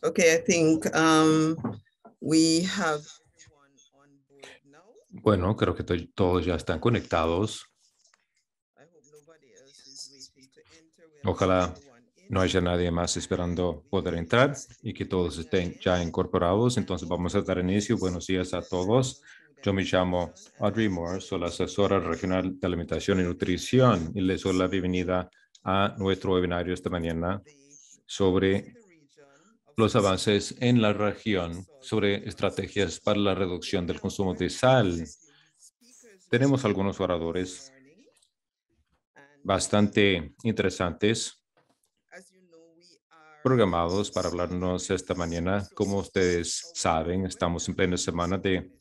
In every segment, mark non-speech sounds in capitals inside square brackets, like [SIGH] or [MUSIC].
Okay, um, bueno, creo que todos ya están conectados. Ojalá no haya nadie más esperando poder entrar y que todos estén ya incorporados. Entonces vamos a dar inicio. Buenos días a todos. Yo me llamo Audrey Moore, soy la asesora regional de alimentación y nutrición y les doy la bienvenida a nuestro webinario esta mañana sobre los avances en la región sobre estrategias para la reducción del consumo de sal. Tenemos algunos oradores bastante interesantes programados para hablarnos esta mañana. Como ustedes saben, estamos en plena semana de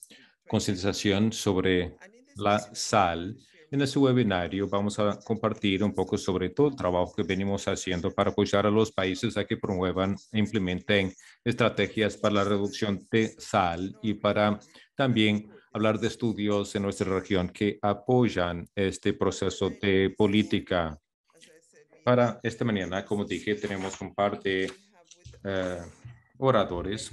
concientización sobre la sal en este webinario vamos a compartir un poco sobre todo el trabajo que venimos haciendo para apoyar a los países a que promuevan e implementen estrategias para la reducción de sal y para también hablar de estudios en nuestra región que apoyan este proceso de política. Para esta mañana, como dije, tenemos un par de eh, oradores,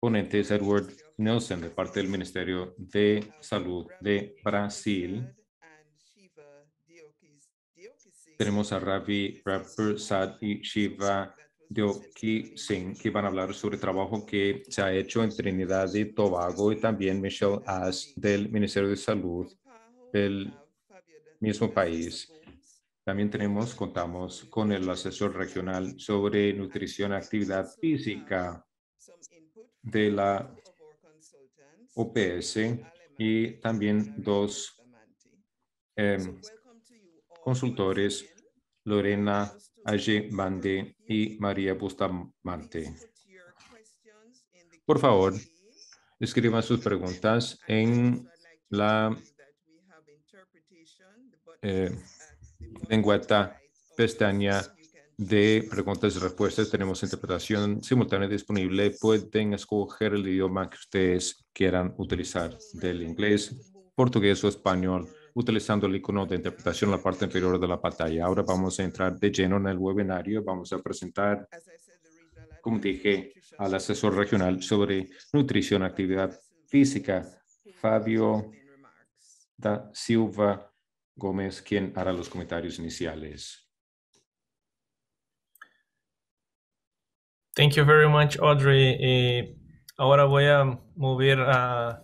ponentes Edward Nelson de parte del Ministerio de Salud de Brasil tenemos a Ravi Prasad y Shiva Deoki Singh que van a hablar sobre el trabajo que se ha hecho en Trinidad y Tobago y también Michelle As del Ministerio de Salud del mismo país. También tenemos, contamos con el asesor regional sobre nutrición actividad física de la OPS y también dos em, consultores Lorena Aje Bande y María Bustamante. Por favor, escriban sus preguntas en la eh, lengua pestaña de preguntas y respuestas. Tenemos interpretación simultánea disponible. Pueden escoger el idioma que ustedes quieran utilizar del inglés, portugués o español utilizando el icono de interpretación en la parte inferior de la pantalla. Ahora vamos a entrar de lleno en el webinario. Vamos a presentar, como dije, al asesor regional sobre nutrición, actividad física, Fabio da Silva Gómez, quien hará los comentarios iniciales. Thank you very much, Audrey. y eh, ahora voy a mover a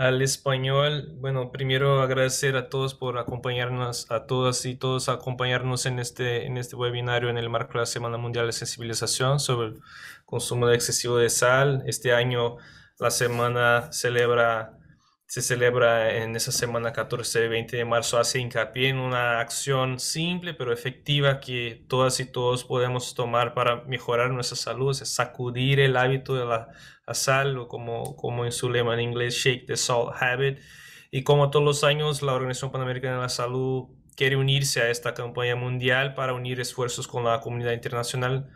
al español. Bueno, primero agradecer a todos por acompañarnos, a todas y todos acompañarnos en este, en este webinario en el marco de la Semana Mundial de Sensibilización sobre el consumo excesivo de sal. Este año la semana celebra se celebra en esa semana 14-20 de marzo, hace hincapié en una acción simple pero efectiva que todas y todos podemos tomar para mejorar nuestra salud, es sacudir el hábito de la, la sal, o como, como en su lema en inglés, Shake the Salt Habit. Y como todos los años, la Organización Panamericana de la Salud quiere unirse a esta campaña mundial para unir esfuerzos con la comunidad internacional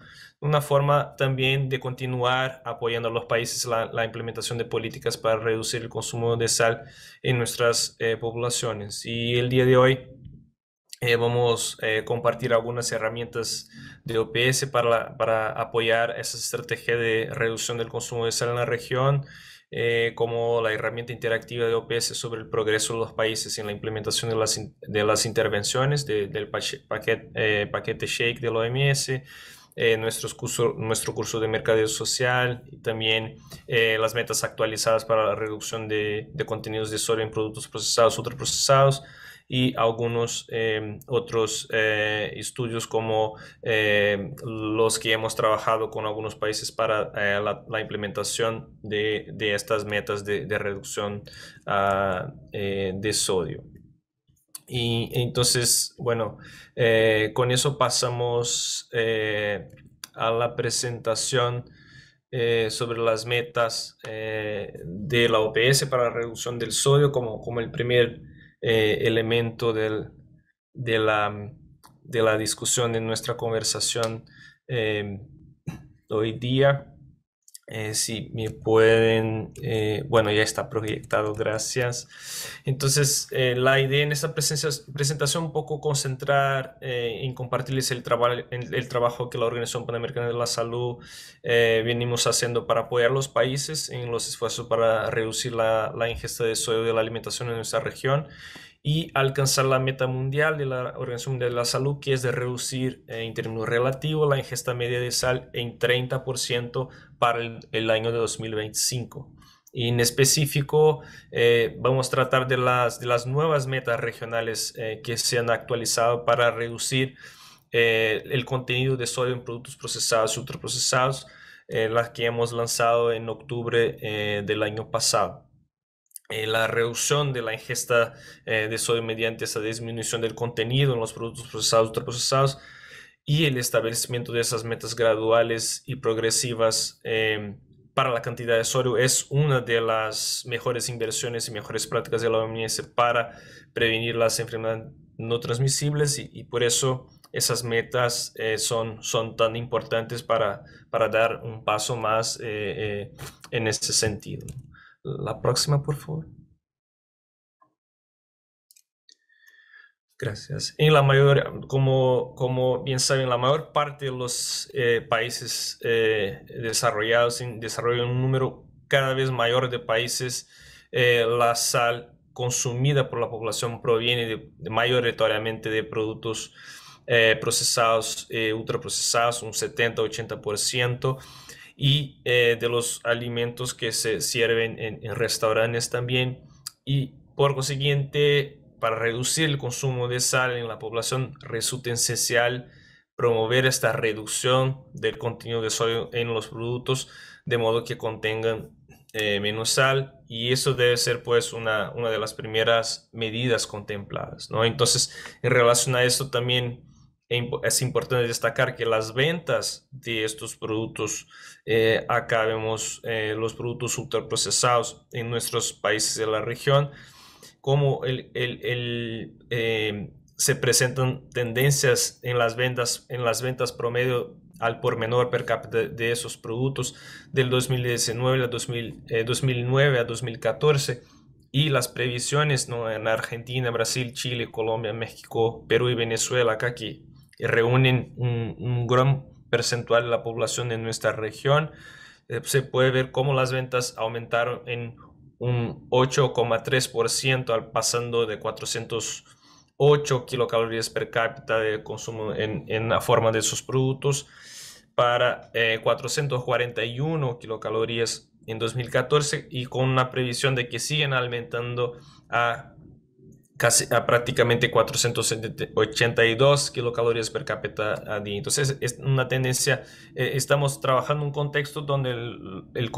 una forma también de continuar apoyando a los países la, implementación de políticas para reducir el consumo de sal en nuestras eh, poblaciones. Y el día de hoy eh, vamos a eh, compartir algunas herramientas de OPS para, para apoyar esa estrategia de reducción del consumo de sal en la región. como la herramienta interactiva de OPS sobre el progreso de los países en la implementación de las, intervenciones del paquete, paquete, Shake del OMS, eh, nuestro curso de mercadeo social y también eh, las metas actualizadas para la reducción de, contenidos de sodio en productos procesados, ultraprocesados y algunos em, otros eh, estudios como em, los que hemos trabajado con algunos países para la, implementación de, estas metas de, reducción ah, de sodio. Y entonces, bueno, eh, con eso pasamos eh, a la presentación eh, sobre las metas de la OPS para la reducción del sodio como, como el primer elemento del, de, la, de, la, discusión de nuestra conversación hoy día. Eh, si me pueden, eh, bueno, ya está proyectado, gracias. Entonces, eh, la idea en esta presentación un poco concentrar en compartirles el, el, trabajo que la Organización Panamericana de la Salud venimos haciendo para apoyar a los países en los esfuerzos para reducir la, la ingesta de sodio de la alimentación en nuestra región y alcanzar la meta mundial de la Organización Mundial de la Salud, que es de reducir eh, en términos relativos la ingesta media de sal en 30% para el, año de 2025. en específico, eh, vamos a tratar de las, las nuevas metas regionales eh, que se han actualizado para reducir el contenido de sodio en productos procesados y ultraprocesados, las que hemos lanzado en octubre del año pasado. Eh, la reducción de la ingesta eh, de sodio mediante esa disminución del contenido en los productos procesados, ultraprocesados y el establecimiento de esas metas graduales y progresivas em, para la cantidad de sodio es una de las mejores inversiones y mejores prácticas de la OMS para prevenir las enfermedades no transmisibles y, por eso esas metas eh, son, tan importantes para, dar un paso más en ese sentido. La próxima, por favor. Gracias. En la mayoría, como, como bien saben, la mayor parte de los eh, países eh, desarrollados desarrollo un número cada vez mayor de países. Eh, la sal consumida por la población proviene de, mayoritariamente de productos eh, procesados, ultraprocesados, un 70-80% y eh, de los alimentos que se sirven en, restaurantes también. Y por consiguiente, para reducir el consumo de sal en la población resulta esencial promover esta reducción del contenido de sodio en los productos de modo que contengan eh, menos sal y eso debe ser pues una, una de las primeras medidas contempladas, ¿no? Entonces, en relación a esto también e es importante destacar que las ventas de estos productos, eh, acá vemos eh, los productos ultraprocesados en nuestros países de la región, como el, el, el, em, se presentan tendencias en las ventas, en las ventas promedio al por menor per cápita de esos productos del 2019 eh, a 2000, 2009 a 2014 y las previsiones en Argentina, Brasil, Chile, Colombia, México, Perú y Venezuela, acá aquí reúnen un, gran percentual de la población de nuestra región, eh, se puede ver cómo las ventas aumentaron en un 8,3% al pasando de 408 kilocalorías per cápita de consumo en, la forma de sus productos para 441 eh, kilocalorías en 2014 y con una previsión de que siguen aumentando a casi, a prácticamente 482 kilocalorías per cápita a día. Entonces, es una tendencia, eh, estamos trabajando en un contexto donde el,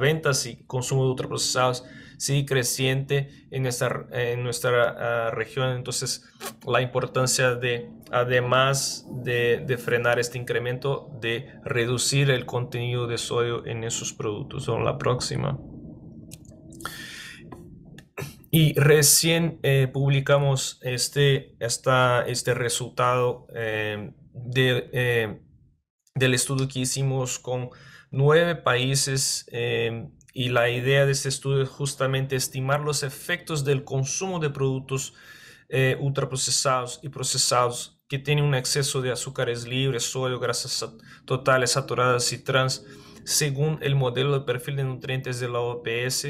ventas la y consumo de ultraprocesados sigue creciente en nuestra, en nuestra ah, región. Entonces, la importancia de, además de, frenar este incremento, de reducir el contenido de sodio en esos productos. son la próxima. Y recién eh, publicamos este, esta, este resultado em, de, em, del estudio que hicimos con nueve países em, y la idea de este estudio es justamente estimar los efectos del consumo de productos eh, ultraprocesados y procesados que tienen un exceso de azúcares libres, sodio, grasas totales, saturadas y trans, según el modelo de perfil de nutrientes de la OPS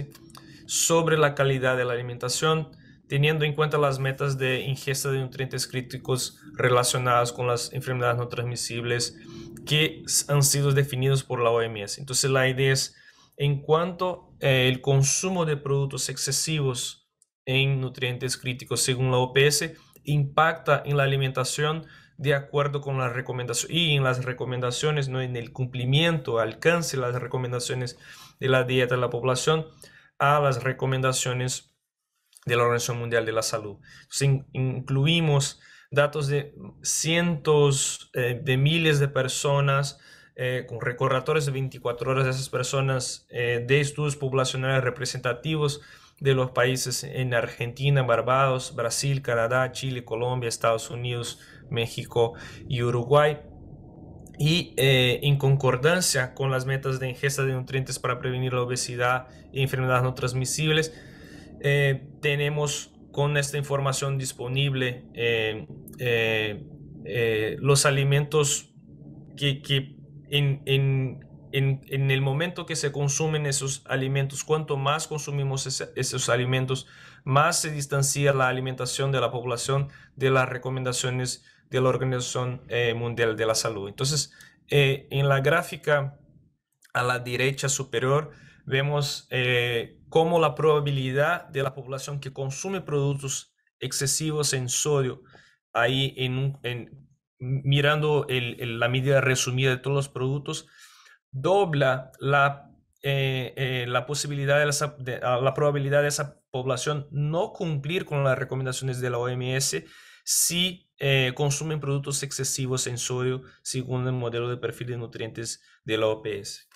sobre la calidad de la alimentación, teniendo en cuenta las metas de ingesta de nutrientes críticos relacionadas con las enfermedades no transmisibles que han sido definidos por la OMS. Entonces la idea es, en cuanto eh, el consumo de productos excesivos en nutrientes críticos según la OPS impacta en la alimentación de acuerdo con las recomendaciones y en las recomendaciones, no en el cumplimiento, alcance las recomendaciones de la dieta de la población, a las recomendaciones de la Organización Mundial de la Salud. incluimos datos de cientos eh, de miles de personas eh, con recordatorios de 24 horas de esas personas eh, de estudios poblacionales representativos de los países en Argentina, Barbados, Brasil, Canadá, Chile, Colombia, Estados Unidos, México y Uruguay y eh, en concordancia con las metas de ingesta de nutrientes para prevenir la obesidad y e enfermedades no transmisibles, eh, tenemos con esta información disponible eh, los alimentos que, que en, en, en, en, el momento que se consumen esos alimentos, cuanto más consumimos esos alimentos, más se distancia la alimentación de la población de las recomendaciones de la Organización eh, Mundial de la Salud. Entonces, eh, en la gráfica a la derecha superior vemos eh, cómo la probabilidad de la población que consume productos excesivos en sodio, ahí en, mirando la medida resumida de todos los productos, dobla la, la posibilidad de, la probabilidad de esa población no cumplir con las recomendaciones de la OMS si eh, consumen productos excesivos en sodio según el modelo de perfil de nutrientes de la OPS.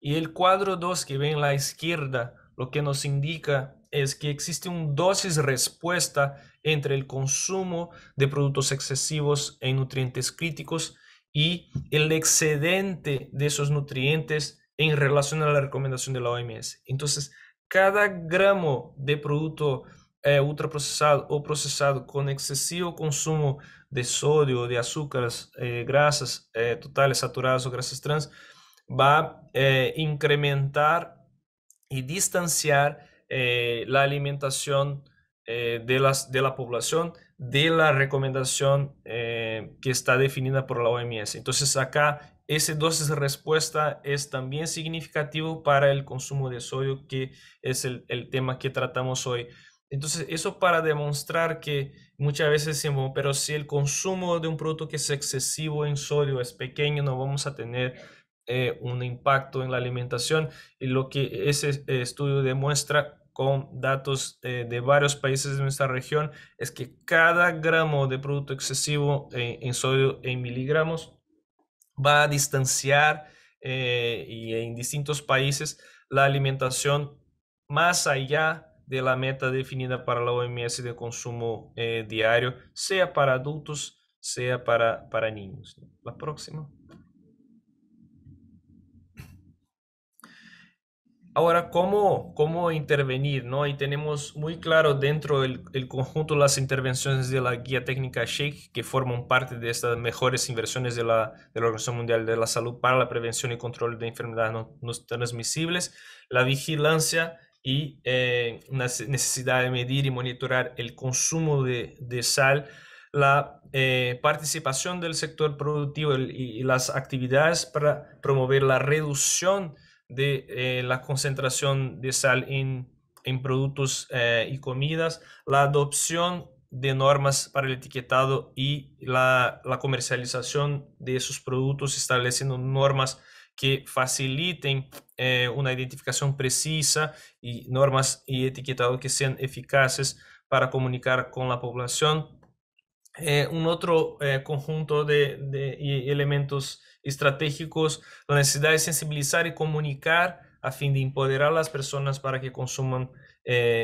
Y el cuadro 2 que ven a la izquierda lo que nos indica es que existe un dosis respuesta entre el consumo de productos excesivos en nutrientes críticos y el excedente de esos nutrientes en relación a la recomendación de la OMS. Entonces, cada gramo de producto eh, ultraprocesado o procesado con excesivo consumo de sodio, de azúcares, eh, grasas eh, totales saturadas o grasas trans, va a incrementar y distanciar la alimentación de, las, de la población de la recomendación que está definida por la OMS. Entonces acá ese dosis de respuesta es también significativo para el consumo de sodio, que es el, el tema que tratamos hoy. Entonces, eso para demostrar que muchas veces decimos, pero si el consumo de un producto que es excesivo en sodio es pequeño, no vamos a tener eh, un impacto en la alimentación. Y lo que ese eh, estudio demuestra con datos eh, de varios países de nuestra región es que cada gramo de producto excesivo en, sodio en miligramos va a distanciar y en distintos países la alimentación más allá de la meta definida para la OMS de consumo eh, diario, sea para adultos, sea para, para niños. La próxima. Ahora, ¿cómo, cómo intervenir? ¿no? Y tenemos muy claro dentro del el conjunto las intervenciones de la guía técnica shake que forman parte de estas mejores inversiones de la, Organización Mundial de la Salud para la prevención y control de enfermedades no, no transmisibles, la vigilancia y una eh, necesidad de medir y monitorar el consumo de, sal, la eh, participación del sector productivo y, las actividades para promover la reducción de eh, la concentración de sal en, en productos y comidas, la adopción de normas para el etiquetado y la, la comercialización de esos productos, estableciendo normas que faciliten eh, una identificación precisa y normas y etiquetado que sean eficaces para comunicar con la población. Eh, un otro eh, conjunto de, elementos estratégicos, la necesidad de sensibilizar y comunicar a fin de empoderar a las personas para que consuman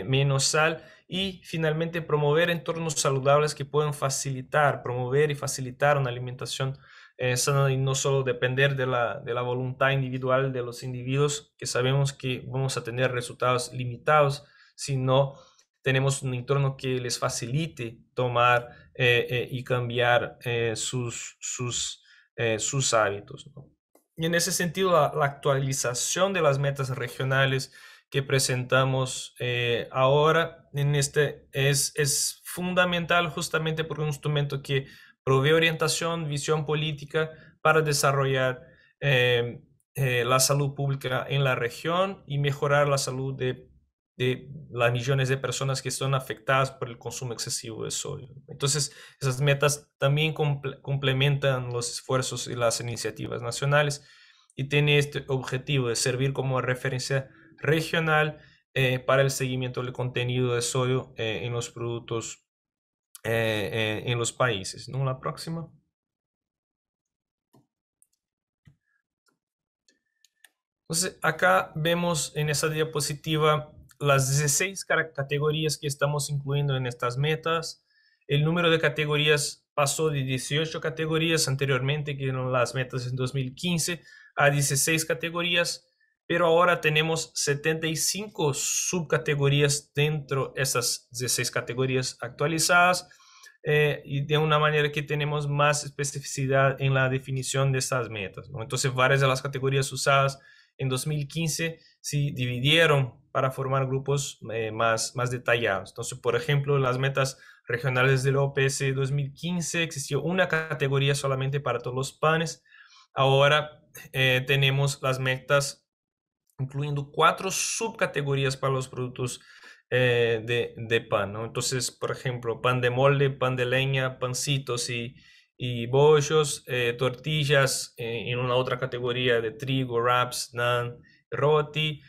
menos sal y finalmente promover entornos saludables que puedan facilitar, promover y facilitar una alimentación y no solo depender de la, de la, voluntad individual de los individuos, que sabemos que vamos a tener resultados limitados, sino tenemos un entorno que les facilite tomar eh, eh, y cambiar eh, sus, sus, sus, hábitos. Y en ese sentido, la, la, actualización de las metas regionales que presentamos ahora en este es, es fundamental justamente porque un instrumento que provee orientación, visión política para desarrollar em, eh, la salud pública en la región y mejorar la salud de, las millones de personas que son afectadas por el consumo excesivo de sodio. Entonces, esas metas también complementan los esfuerzos y las iniciativas nacionales y tiene este objetivo de servir como referencia regional eh, para el seguimiento del contenido de sodio eh, en los productos eh, eh, en los países. ¿No? La próxima. acá vemos en esta diapositiva las 16 categorías que estamos incluyendo en estas metas. El número de categorías pasó de 18 categorías anteriormente, que eran las metas en 2015, a 16 categorías pero ahora tenemos 75 subcategorías dentro de esas 16 categorías actualizadas eh, y de una manera que tenemos más especificidad en la definición de estas metas. Entonces, varias de las categorías usadas en 2015 se dividieron para formar grupos eh, más, más detallados. Entonces, por ejemplo, las metas regionales del OPS 2015 existió una categoría solamente para todos los panes. Ahora eh, tenemos las metas incluyendo cuatro subcategorías para los productos eh, de, pan. Entonces, por ejemplo, pan de molde, pan de leña, pancitos y, y bollos, eh, tortillas eh, en una otra categoría de trigo, wraps, naan, roti.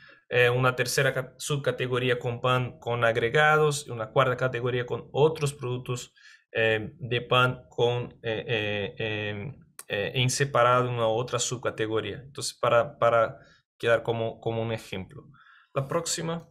una tercera subcategoría con pan con agregados y una cuarta categoría con otros productos de pan con em, en separado en una otra subcategoría. Entonces, para, para quedar como, como un ejemplo. La próxima.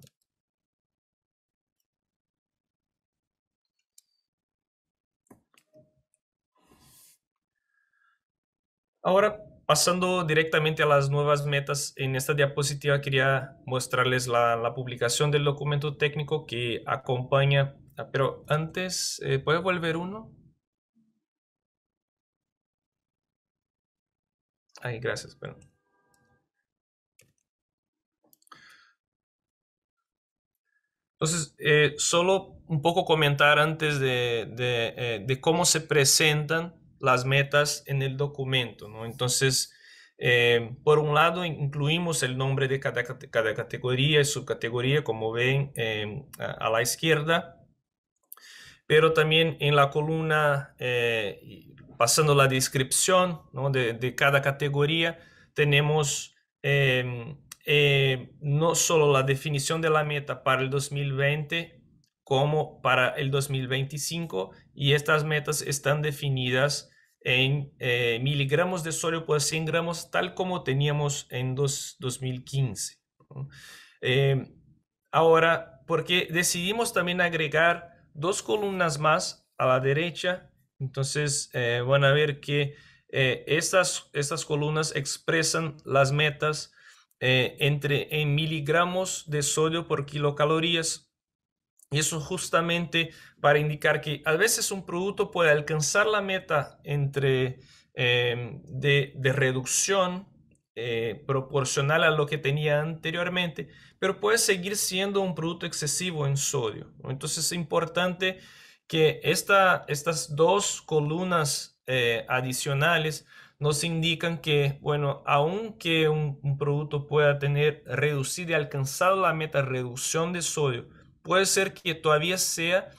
Ahora, pasando directamente a las nuevas metas, en esta diapositiva quería mostrarles la, publicación del documento técnico que acompaña, ah, pero antes, eh, ¿puedo volver uno? Ay, gracias, perdón. Entonces, eh, solo un poco comentar antes eh, de, cómo se presentan las metas en el documento. ¿no? Entonces, eh, por un lado, incluimos el nombre de cada, cada categoría y subcategoría, como ven a la izquierda, pero también en la columna, pasando la descripción de, cada categoría, tenemos... Eh, no solo la definición de la meta para el 2020 como para el 2025 y estas metas están definidas en eh, miligramos de sodio por 100 gramos tal como teníamos en 2015. Eh, ahora, porque decidimos también agregar dos columnas más a la derecha, entonces van a ver que estas, estas columnas expresan las metas eh, entre en miligramos de sodio por kilocalorías. Y eso justamente para indicar que a veces un producto puede alcanzar la meta entre, em, de, reducción eh, proporcional a lo que tenía anteriormente, pero puede seguir siendo un producto excesivo en sodio. Entonces es importante que estas dos columnas eh, adicionales nos indican que, bueno, aunque un, producto pueda tener reducido y alcanzado la meta reducción de sodio, puede ser que todavía sea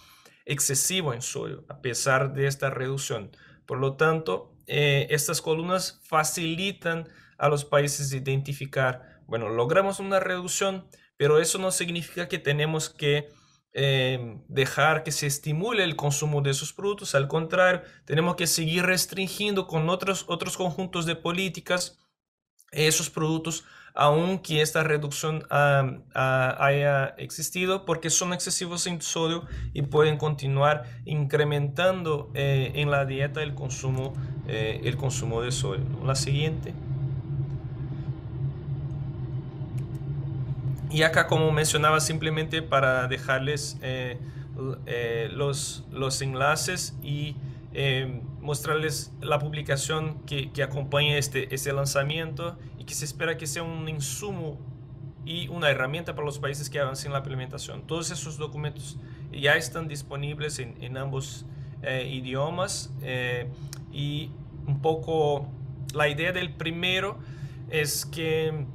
excesivo en sodio a pesar de esta reducción. Por lo tanto, eh, estas columnas facilitan a los países identificar, bueno, logramos una reducción, pero eso no significa que tenemos que Em, dejar que se estimule el consumo de esos productos, al contrario, tenemos que seguir restringiendo con otros, otros conjuntos de políticas esos productos, aunque esta reducción haya existido, porque son excesivos en sodio y pueden continuar incrementando eh, en la dieta el consumo, eh, el consumo de sodio. La siguiente. Y acá, como mencionaba, simplemente para dejarles eh, eh, los, los enlaces y eh, mostrarles la publicación que, que acompaña este, ese lanzamiento y que se espera que sea un insumo y una herramienta para los países que avancen la implementación. Todos esos documentos ya están disponibles en, en ambos idiomas y un poco la idea del primero es que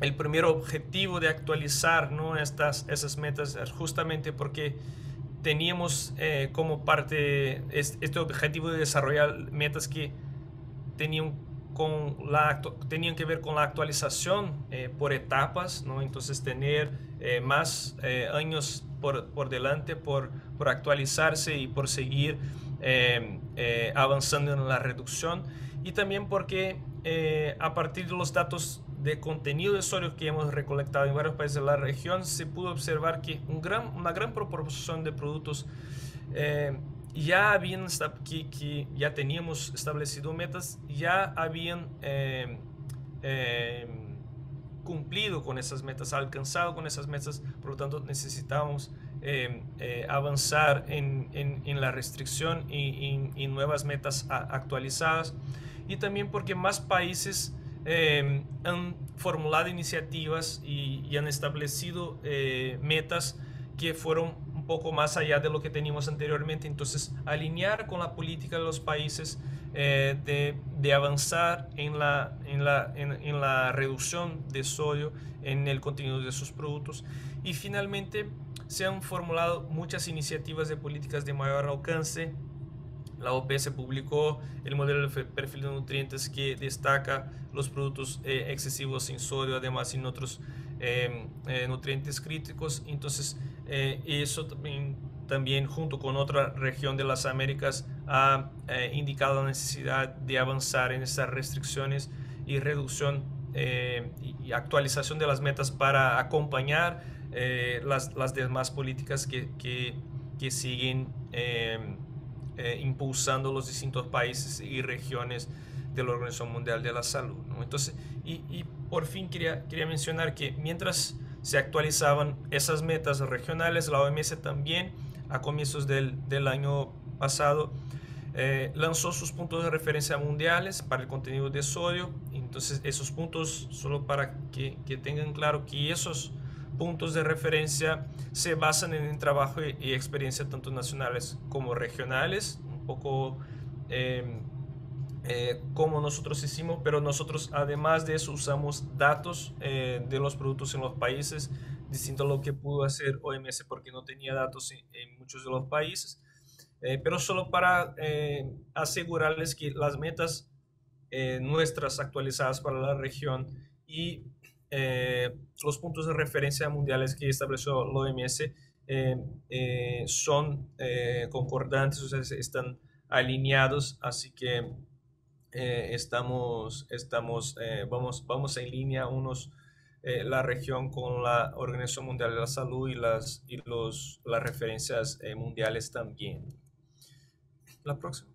el primer objetivo de actualizar ¿no? Estas, esas metas es justamente porque teníamos eh, como parte este objetivo de desarrollar metas que tenían, con la, tenían que ver con la actualización eh, por etapas, ¿no? entonces tener eh, más años por, por delante por, por, actualizarse y por seguir em, avanzando en la reducción y también porque a partir de los datos de contenido de sólidos que hemos recolectado en varios países de la región, se pudo observar que un gran, una gran proporción de productos eh, ya habían que, que, ya teníamos establecido metas, ya habían eh, eh, cumplido con esas metas, alcanzado con esas metas, por lo tanto necesitábamos avanzar en, la restricción y en nuevas metas actualizadas y también porque más países Em, han formulado iniciativas y, han establecido eh, metas que fueron un poco más allá de lo que teníamos anteriormente. Entonces, alinear con la política de los países eh, de, avanzar en la, en, la, en, en la reducción de sodio en el contenido de sus productos. Y finalmente, se han formulado muchas iniciativas de políticas de mayor alcance la OPS publicó el modelo de perfil de nutrientes que destaca los productos eh, excesivos en sodio, además en otros em, eh, nutrientes críticos. Entonces, eh, eso también, junto con otra región de las Américas ha indicado la necesidad de avanzar en esas restricciones y reducción em, y actualización de las metas para acompañar las, demás políticas que, que, que siguen. Em, eh, impulsando los distintos países y regiones de la Organización Mundial de la Salud. Entonces, y, por fin quería, quería mencionar que mientras se actualizaban esas metas regionales, la OMS también a comienzos del, año pasado eh, lanzó sus puntos de referencia mundiales para el contenido de sodio. Entonces, esos puntos, solo para que, que tengan claro que esos puntos de referencia se basan en el trabajo y experiencia tanto nacionales como regionales, un poco em, eh, como nosotros hicimos, pero nosotros además de eso usamos datos eh, de los productos en los países, distinto a lo que pudo hacer OMS porque no tenía datos en, en muchos de los países, eh, pero solo para asegurarles que las metas nuestras actualizadas para la región y eh, los puntos de referencia mundiales que estableció la OMS eh, eh, son concordantes, o sea, están alineados, así que estamos, estamos vamos, vamos en línea unos la región con la Organización Mundial de la Salud y las, y los, las referencias mundiales también. La próxima.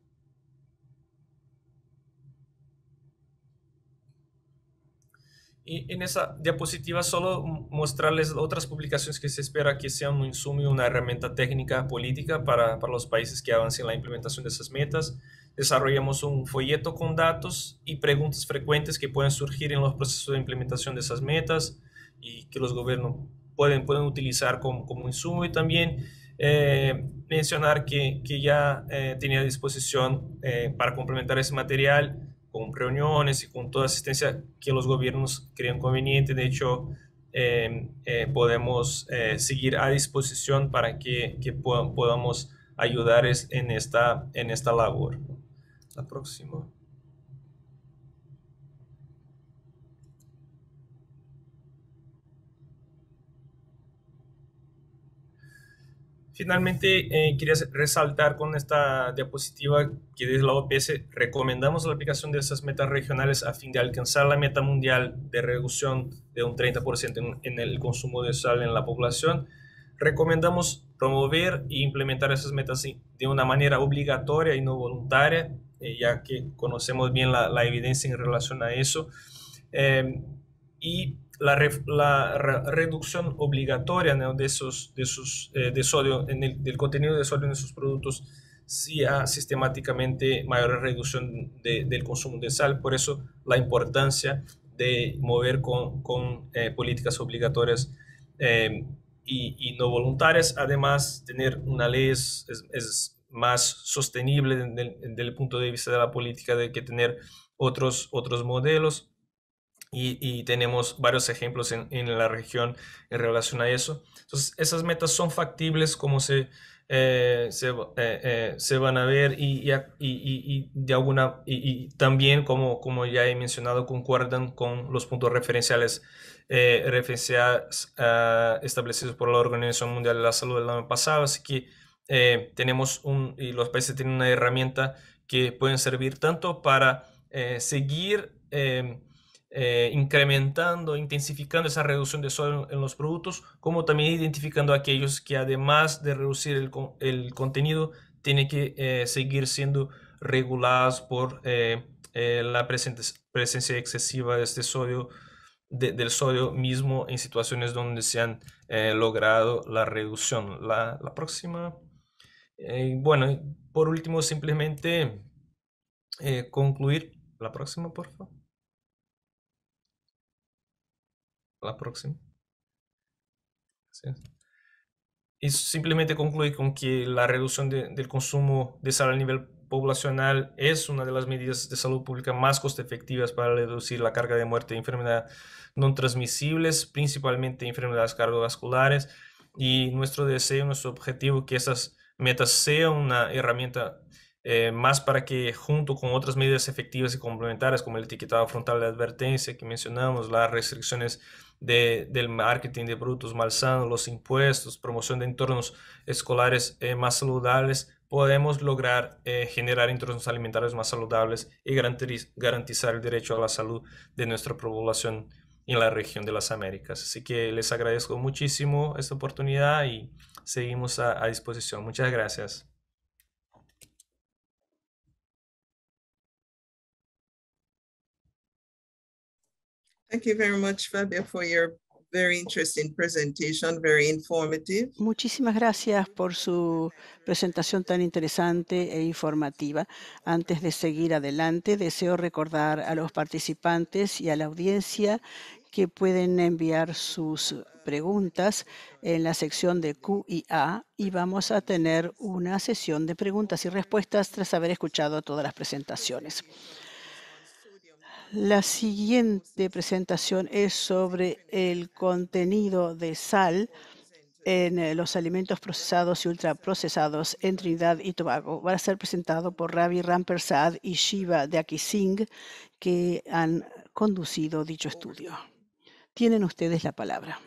Y en esa diapositiva solo mostrarles otras publicaciones que se espera que sean un insumo y una herramienta técnica política para, para los países que avancen en la implementación de esas metas. Desarrollamos un folleto con datos y preguntas frecuentes que pueden surgir en los procesos de implementación de esas metas y que los gobiernos pueden, pueden utilizar como, como insumo y también eh, mencionar que, que ya eh, tenía a disposición eh, para complementar ese material con reuniones y con toda asistencia que los gobiernos crean conveniente. De hecho, em, eh, podemos eh, seguir a disposición para que, podamos ayudar en esta, en esta labor. La próxima. Finalmente, eh, quería resaltar con esta diapositiva que desde la OPS recomendamos la aplicación de esas metas regionales a fin de alcanzar la meta mundial de reducción de un 30% en, el consumo de sal en la población. Recomendamos promover e implementar esas metas de una manera obligatoria y no voluntaria, eh, ya que conocemos bien la, evidencia en relación a eso. Eh, y la, reducción obligatoria de, esos, de, eh, de sodio, en el, del contenido de sodio en sus productos, sí a sistemáticamente mayor reducción del consumo de sal. Por eso la importancia de mover con, eh, políticas obligatorias eh, y, no voluntarias. Además, tener una ley es, más sostenible desde el, punto de vista de la política de que tener otros, otros modelos. Y, tenemos varios ejemplos en, en, la región en relación a eso. Entonces, esas metas son factibles como se, eh, se, eh, eh, se, van a ver y, y, y de alguna, y, también, como, como ya he mencionado, concuerdan con los puntos referenciales ah, establecidos por la Organización Mundial de la Salud el año pasado. Así que tenemos un, y los países tienen una herramienta que pueden servir tanto para seguir... Em, eh, incrementando, intensificando esa reducción de sodio en los productos, como también identificando aquellos que además de reducir el, contenido, tienen que eh, seguir siendo regulados por eh, la presencia excesiva de este sodio, del sodio mismo en situaciones donde se han logrado la reducción. La, la próxima. bueno, por último, simplemente concluir. La próxima, por favor. la próxima. Y simplemente concluir con que la reducción del consumo de sal a nivel poblacional es una de las medidas de salud pública más coste efectivas para reducir la carga de muerte de enfermedades no transmisibles, principalmente enfermedades cardiovasculares. Y nuestro deseo, nuestro objetivo, que esas metas sean una herramienta eh, más para que junto con otras medidas efectivas y complementarias como el etiquetado frontal de advertencia que mencionamos, las restricciones del marketing de productos malsanos, los impuestos, promoción de entornos escolares eh, más saludables, podemos lograr eh, generar entornos alimentarios más saludables y garantizar el derecho a la salud de nuestra población en la región de las Américas. Así que les agradezco muchísimo esta oportunidad y seguimos a disposición. Muchas gracias. Thank you very much, for your very interesting presentation, very informative. Muchísimas gracias por su presentación tan interesante e informativa. Antes de seguir adelante, deseo recordar a los participantes y a la audiencia que pueden enviar sus preguntas en la sección de QIA y vamos a tener una sesión de preguntas y respuestas tras haber escuchado todas las presentaciones. La siguiente presentación es sobre el contenido de sal en eh, los alimentos procesados y ultraprocesados en Trinidad y Tobago. Va a ser presentado por Ravi Rampersad y Shiva de Akising, que han conducido dicho estudio. Tienen ustedes la palabra.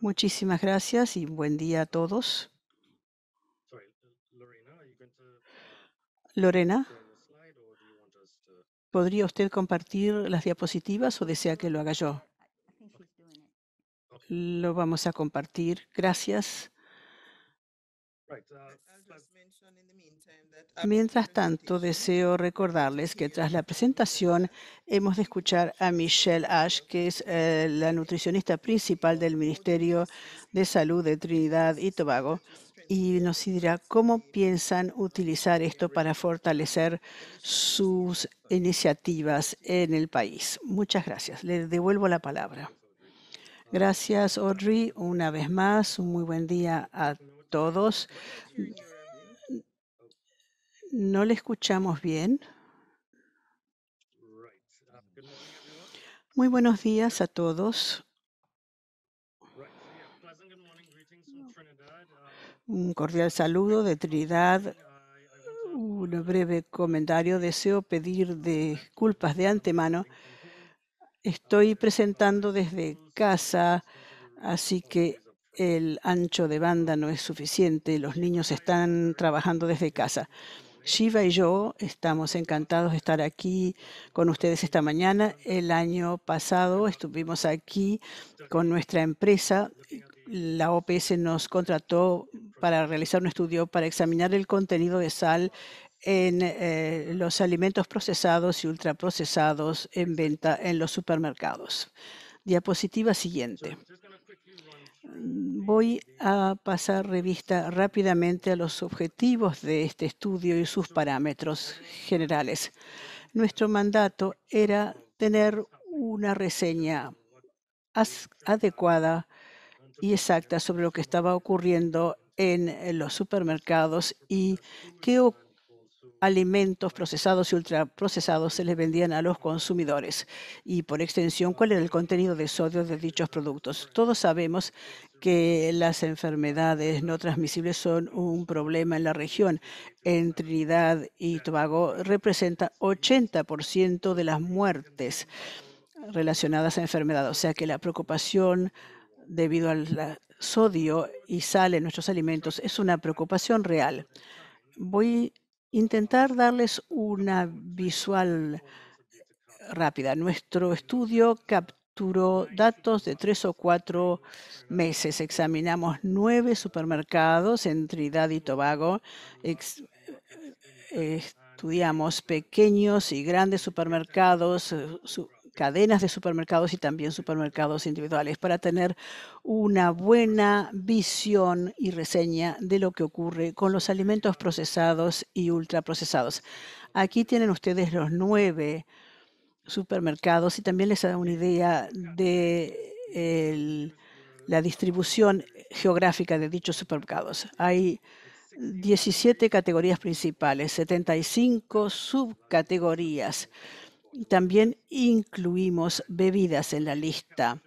Muchísimas gracias y buen día a todos. Lorena, ¿Podría usted compartir las diapositivas o desea que lo haga yo? Lo vamos a compartir. Gracias. Uh, Mientras tanto, deseo recordarles que tras la presentación hemos de escuchar a Michelle Ash, que es eh, la nutricionista principal del Ministerio de Salud de Trinidad y Tobago, y nos dirá cómo piensan utilizar esto para fortalecer sus iniciativas en el país. Muchas gracias. Le devuelvo la palabra. Gracias, Audrey. Una vez más, un muy buen día a todos. No le escuchamos bien. Muy buenos días a todos. Un cordial saludo de Trinidad. Un breve comentario. Deseo pedir disculpas de antemano. Estoy presentando desde casa, así que el ancho de banda no es suficiente. Los niños están trabajando desde casa. Shiva y yo estamos encantados de estar aquí con ustedes esta mañana. El año pasado estuvimos aquí con nuestra empresa la OPS nos contrató para realizar un estudio para examinar el contenido de sal en eh, los alimentos procesados y ultraprocesados en venta en los supermercados. Diapositiva siguiente. Voy a pasar revista rápidamente a los objetivos de este estudio y sus parámetros generales. Nuestro mandato era tener una reseña adecuada y exacta sobre lo que estaba ocurriendo en los supermercados y qué alimentos procesados y ultraprocesados se les vendían a los consumidores y, por extensión, cuál era el contenido de sodio de dichos productos. Todos sabemos que las enfermedades no transmisibles son un problema en la región. En Trinidad y Tobago representa 80% de las muertes relacionadas a enfermedad, o sea que la preocupación debido al sodio y sal en nuestros alimentos es una preocupación real. Voy a intentar darles una visual rápida. Nuestro estudio capturó datos de tres o cuatro meses. Examinamos nueve supermercados en Trinidad y Tobago. Eh, estudiamos pequeños y grandes supermercados, eh, cadenas de supermercados y también supermercados individuales para tener una buena visión y reseña de lo que ocurre con los alimentos procesados y ultraprocesados. Aquí tienen ustedes los nueve supermercados y también les da una idea de la distribución geográfica de dichos supermercados. Hay 17 categorías principales, 75 subcategorías también incluimos bebidas en la lista.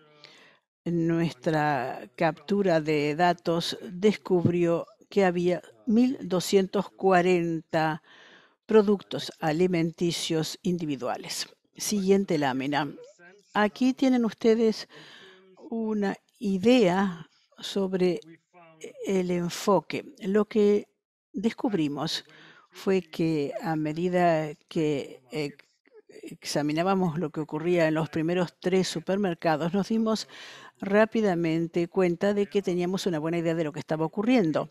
Nuestra captura de datos descubrió que había 1.240 productos alimenticios individuales. Siguiente lámina. Aquí tienen ustedes una idea sobre el enfoque. Lo que descubrimos fue que a medida que eh, examinábamos lo que ocurría en los primeros tres supermercados, nos dimos rápidamente cuenta de que teníamos una buena idea de lo que estaba ocurriendo.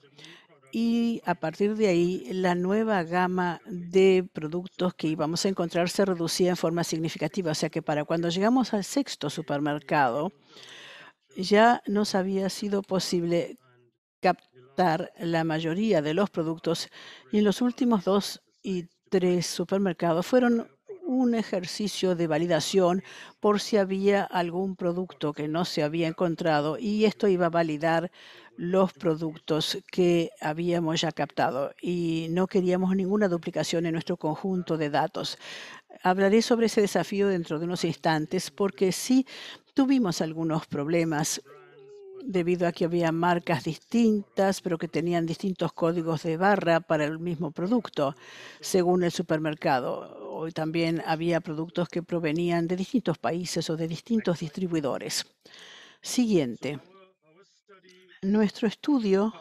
Y a partir de ahí, la nueva gama de productos que íbamos a encontrar se reducía en forma significativa. O sea que para cuando llegamos al sexto supermercado, ya nos había sido posible captar la mayoría de los productos y en los últimos dos y tres supermercados fueron un ejercicio de validación por si había algún producto que no se había encontrado y esto iba a validar los productos que habíamos ya captado y no queríamos ninguna duplicación en nuestro conjunto de datos. Hablaré sobre ese desafío dentro de unos instantes porque sí tuvimos algunos problemas debido a que había marcas distintas, pero que tenían distintos códigos de barra para el mismo producto, según el supermercado también había productos que provenían de distintos países o de distintos distribuidores. Siguiente. Nuestro estudio,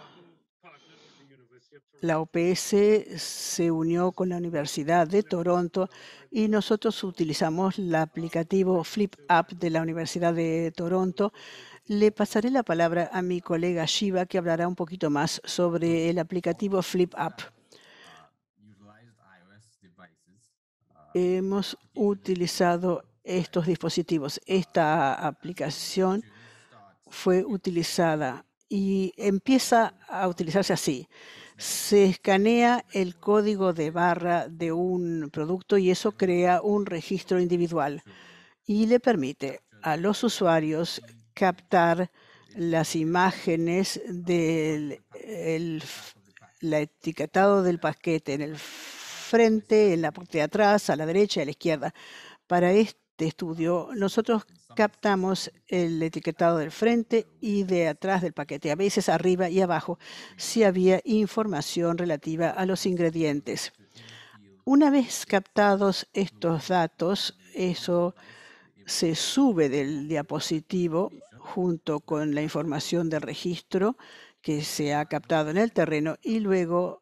la OPS se unió con la Universidad de Toronto y nosotros utilizamos el aplicativo Flip App de la Universidad de Toronto. Le pasaré la palabra a mi colega Shiva, que hablará un poquito más sobre el aplicativo Flip App. hemos utilizado estos dispositivos. Esta aplicación fue utilizada y empieza a utilizarse así. Se escanea el código de barra de un producto y eso crea un registro individual y le permite a los usuarios captar las imágenes del etiquetado del paquete en el frente, en la parte de atrás, a la derecha y a la izquierda. Para este estudio, nosotros captamos el etiquetado del frente y de atrás del paquete, a veces arriba y abajo, si había información relativa a los ingredientes. Una vez captados estos datos, eso se sube del diapositivo junto con la información de registro que se ha captado en el terreno y luego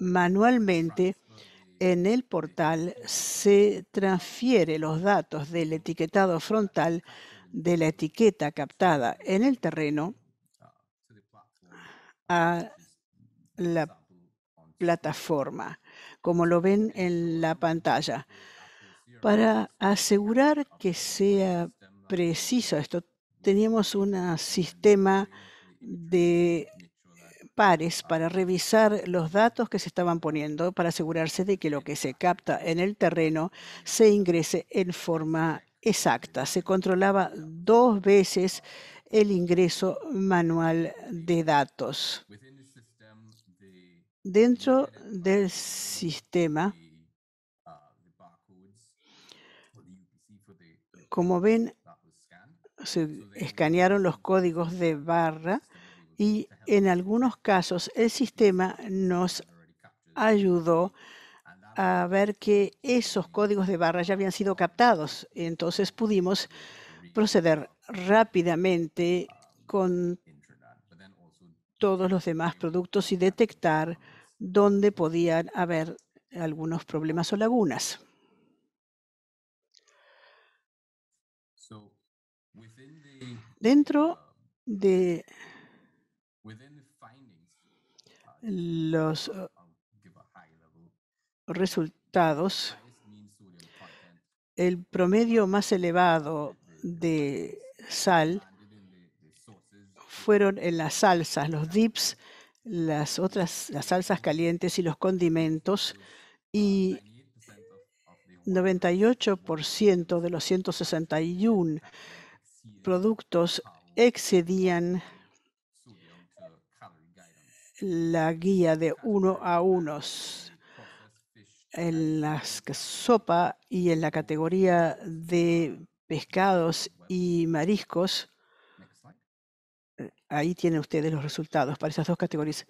manualmente en el portal se transfiere los datos del etiquetado frontal de la etiqueta captada en el terreno a la plataforma, como lo ven en la pantalla. Para asegurar que sea preciso esto, teníamos un sistema de pares para revisar los datos que se estaban poniendo para asegurarse de que lo que se capta en el terreno se ingrese en forma exacta. Se controlaba dos veces el ingreso manual de datos. Dentro del sistema, como ven, se escanearon los códigos de barra y en algunos casos el sistema nos ayudó a ver que esos códigos de barra ya habían sido captados. Entonces pudimos proceder rápidamente con todos los demás productos y detectar dónde podían haber algunos problemas o lagunas. Dentro um, de los resultados, el promedio más elevado de sal fueron en las salsas, los dips, las otras las salsas calientes y los condimentos y 98% de los 161 productos excedían la guía de uno a unos en la sopa y en la categoría de pescados y mariscos. Ahí tienen ustedes los resultados para esas dos categorías.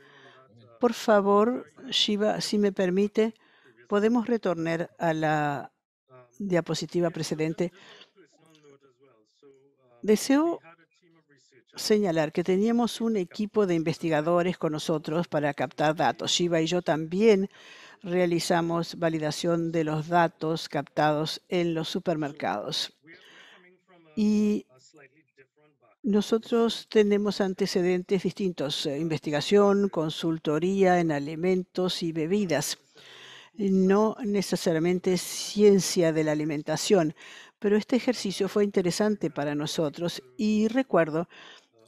Por favor, Shiva, si me permite, podemos retornar a la diapositiva precedente. Deseo señalar que teníamos un equipo de investigadores con nosotros para captar datos. Shiva y yo también realizamos validación de los datos captados en los supermercados. Y nosotros tenemos antecedentes distintos, eh, investigación, consultoría en alimentos y bebidas. No necesariamente ciencia de la alimentación, pero este ejercicio fue interesante para nosotros y recuerdo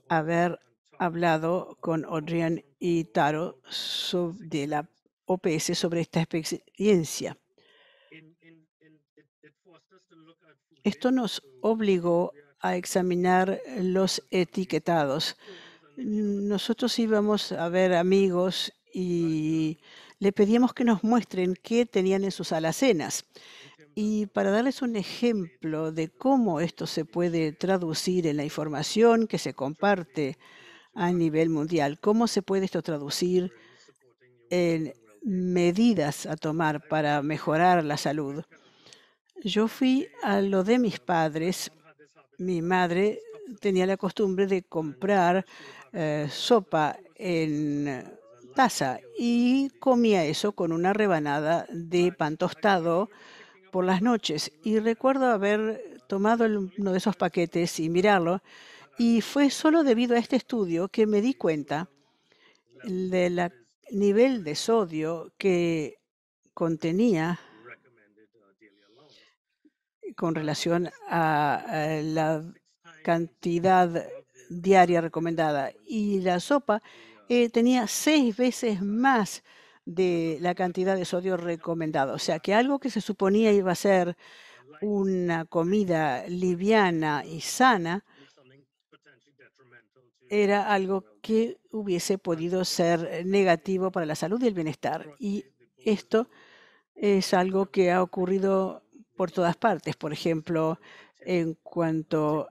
haber hablado con Adrián y Taro de la OPS sobre esta experiencia. Esto nos obligó a examinar los etiquetados. Nosotros íbamos a ver amigos y le pedíamos que nos muestren qué tenían en sus alacenas. Y para darles un ejemplo de cómo esto se puede traducir en la información que se comparte a nivel mundial, cómo se puede esto traducir en medidas a tomar para mejorar la salud. Yo fui a lo de mis padres. Mi madre tenía la costumbre de comprar eh, sopa en taza y comía eso con una rebanada de pan tostado por las noches y recuerdo haber tomado uno de esos paquetes y mirarlo y fue solo debido a este estudio que me di cuenta del nivel de sodio que contenía con relación a la cantidad diaria recomendada y la sopa eh, tenía seis veces más de la cantidad de sodio recomendado. O sea que algo que se suponía iba a ser una comida liviana y sana era algo que hubiese podido ser negativo para la salud y el bienestar. Y esto es algo que ha ocurrido por todas partes. Por ejemplo, en cuanto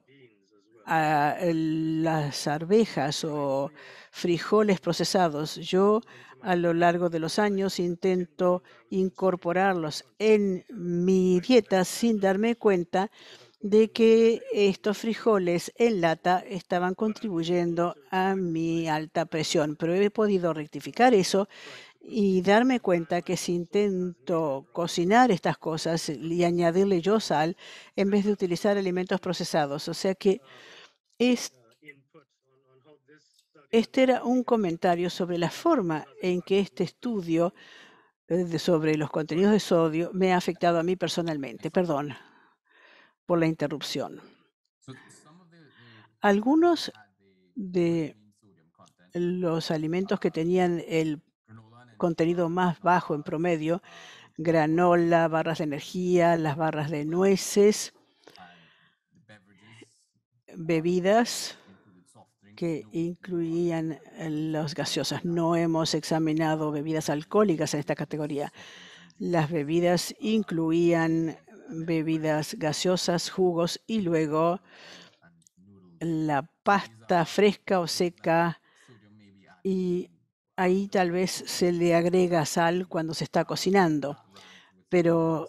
a las arvejas o frijoles procesados, yo a lo largo de los años intento incorporarlos en mi dieta sin darme cuenta de que estos frijoles en lata estaban contribuyendo a mi alta presión, pero he podido rectificar eso y darme cuenta que si intento cocinar estas cosas y añadirle yo sal en vez de utilizar alimentos procesados, o sea que esto este era un comentario sobre la forma en que este estudio eh, sobre los contenidos de sodio me ha afectado a mí personalmente. Perdón por la interrupción. Algunos ah, de los alimentos que tenían el contenido más bajo en promedio, granola, barras de energía, las barras de nueces, bebidas, que incluían eh, los gaseosas. No hemos examinado bebidas alcohólicas en esta categoría. Las bebidas incluían bebidas gaseosas, jugos y luego la pasta fresca o seca y ahí tal vez se le agrega sal cuando se está cocinando. Pero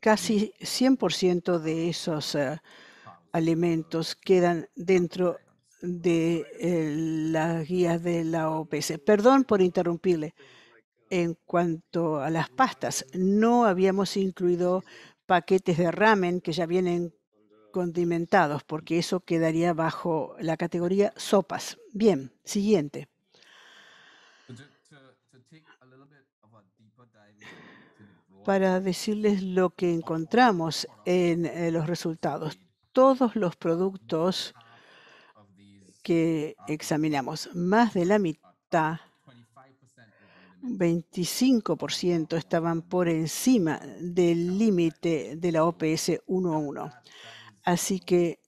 Casi 100% eh, de esos eh, alimentos quedan dentro de eh, las guías de la OPS. Perdón por interrumpirle. En cuanto a las pastas, no habíamos incluido paquetes de ramen que ya vienen condimentados, porque eso quedaría bajo la categoría sopas. Bien, siguiente. para decirles lo que encontramos en eh, los resultados. Todos los productos que examinamos, más de la mitad, 25% estaban por encima del límite de la OPS 1 a 1. Así que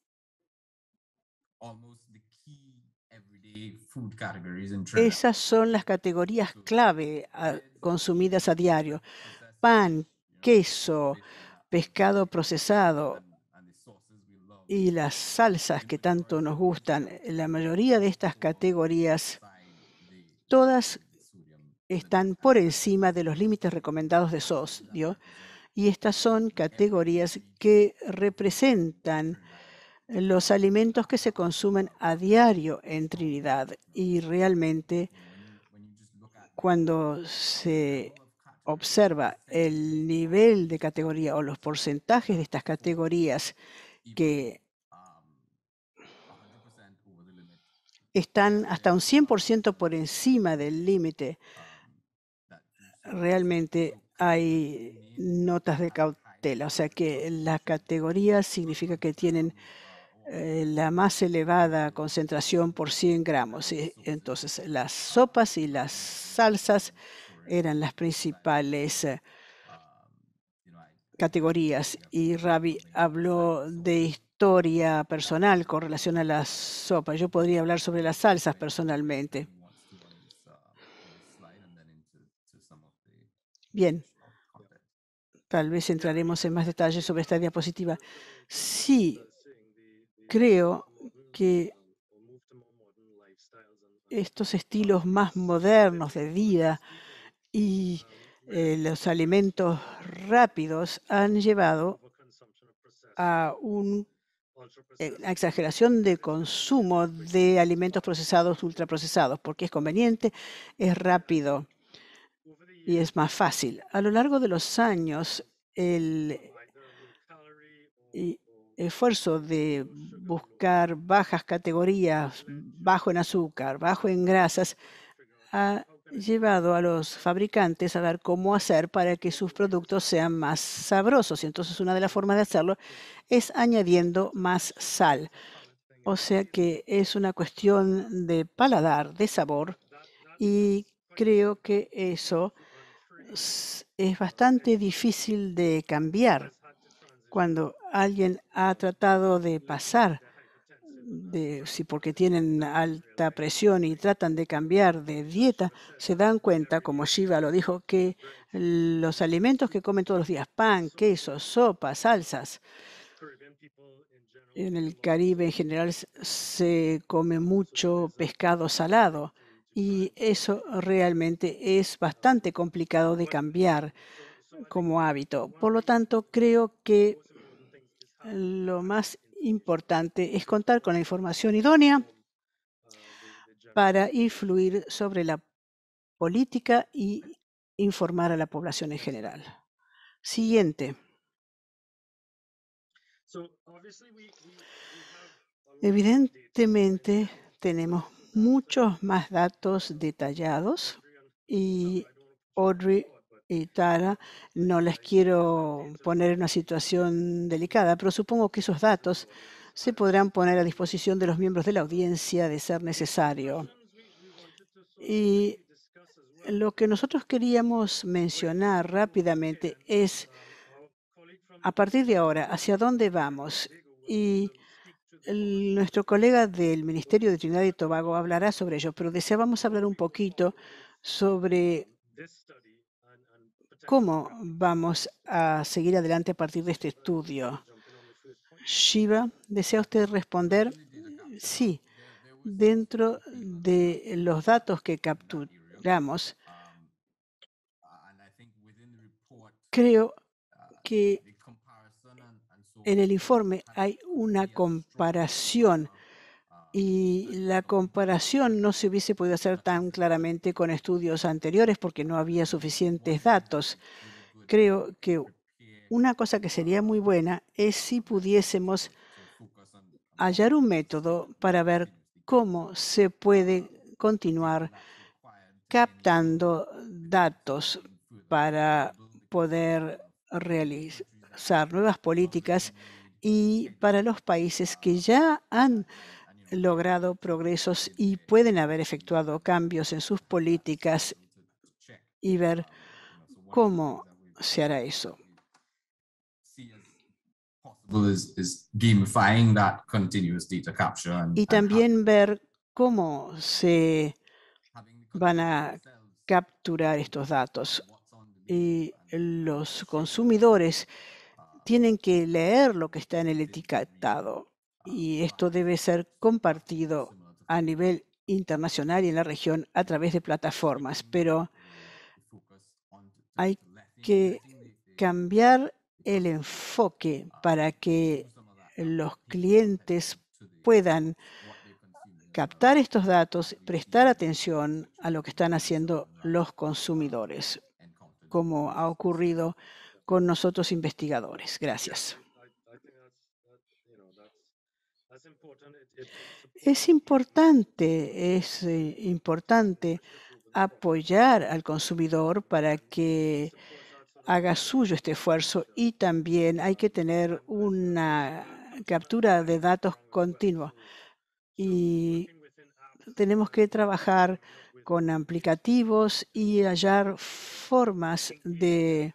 esas son las categorías clave ah, consumidas a diario pan, queso, pescado procesado y las salsas que tanto nos gustan. La mayoría de estas categorías, todas están por encima de los límites recomendados de sodio y estas son categorías que representan los alimentos que se consumen a diario en Trinidad y realmente cuando se observa el nivel de categoría o los porcentajes de estas categorías que están hasta un 100% por encima del límite, realmente hay notas de cautela. O sea que la categoría significa que tienen la más elevada concentración por 100 gramos. Entonces, las sopas y las salsas eran las principales eh, categorías. Y Ravi habló de historia personal con relación a las sopa. Yo podría hablar sobre las salsas personalmente. Bien. Tal vez entraremos en más detalles sobre esta diapositiva. Sí, creo que estos estilos más modernos de vida y eh, los alimentos rápidos han llevado a una eh, exageración de consumo de alimentos procesados, ultraprocesados, porque es conveniente, es rápido y es más fácil. A lo largo de los años, el esfuerzo de buscar bajas categorías, bajo en azúcar, bajo en grasas, ha llevado a los fabricantes a ver cómo hacer para que sus productos sean más sabrosos. Y entonces una de las formas de hacerlo es añadiendo más sal. O sea que es una cuestión de paladar, de sabor, y creo que eso es bastante difícil de cambiar cuando alguien ha tratado de pasar si porque tienen alta presión y tratan de cambiar de dieta, se dan cuenta, como Shiva lo dijo, que los alimentos que comen todos los días, pan, queso, sopa, salsas, en el Caribe en general se come mucho pescado salado y eso realmente es bastante complicado de cambiar como hábito. Por lo tanto, creo que lo más importante es contar con la información idónea para influir sobre la política y informar a la población en general. Siguiente. Evidentemente tenemos muchos más datos detallados y Audrey no les quiero poner en una situación delicada, pero supongo que esos datos se podrán poner a disposición de los miembros de la audiencia de ser necesario. Y lo que nosotros queríamos mencionar rápidamente es, a partir de ahora, hacia dónde vamos. Y nuestro colega del Ministerio de Trinidad y Tobago hablará sobre ello, pero deseábamos hablar un poquito sobre ¿Cómo vamos a seguir adelante a partir de este estudio? Shiva, ¿desea usted responder? Sí. Dentro de los datos que capturamos, creo que en el informe hay una comparación y la comparación no se hubiese podido hacer tan claramente con estudios anteriores porque no había suficientes datos. Creo que una cosa que sería muy buena es si pudiésemos hallar un método para ver cómo se puede continuar captando datos para poder realizar nuevas políticas y para los países que ya han logrado progresos y pueden haber efectuado cambios en sus políticas y ver cómo se hará eso. Y también ver cómo se van a capturar estos datos. Y los consumidores tienen que leer lo que está en el etiquetado y ah, esto debe ser compartido a nivel internacional y en la región a través de plataformas, pero hay que cambiar el enfoque ah, para que los clientes puedan captar estos datos, prestar atención a lo que están haciendo los consumidores, como ha ocurrido con nosotros investigadores. Gracias. Es importante, es eh, importante apoyar al consumidor para que haga suyo este esfuerzo y también hay que tener una captura de datos continua y tenemos que trabajar con aplicativos y hallar formas de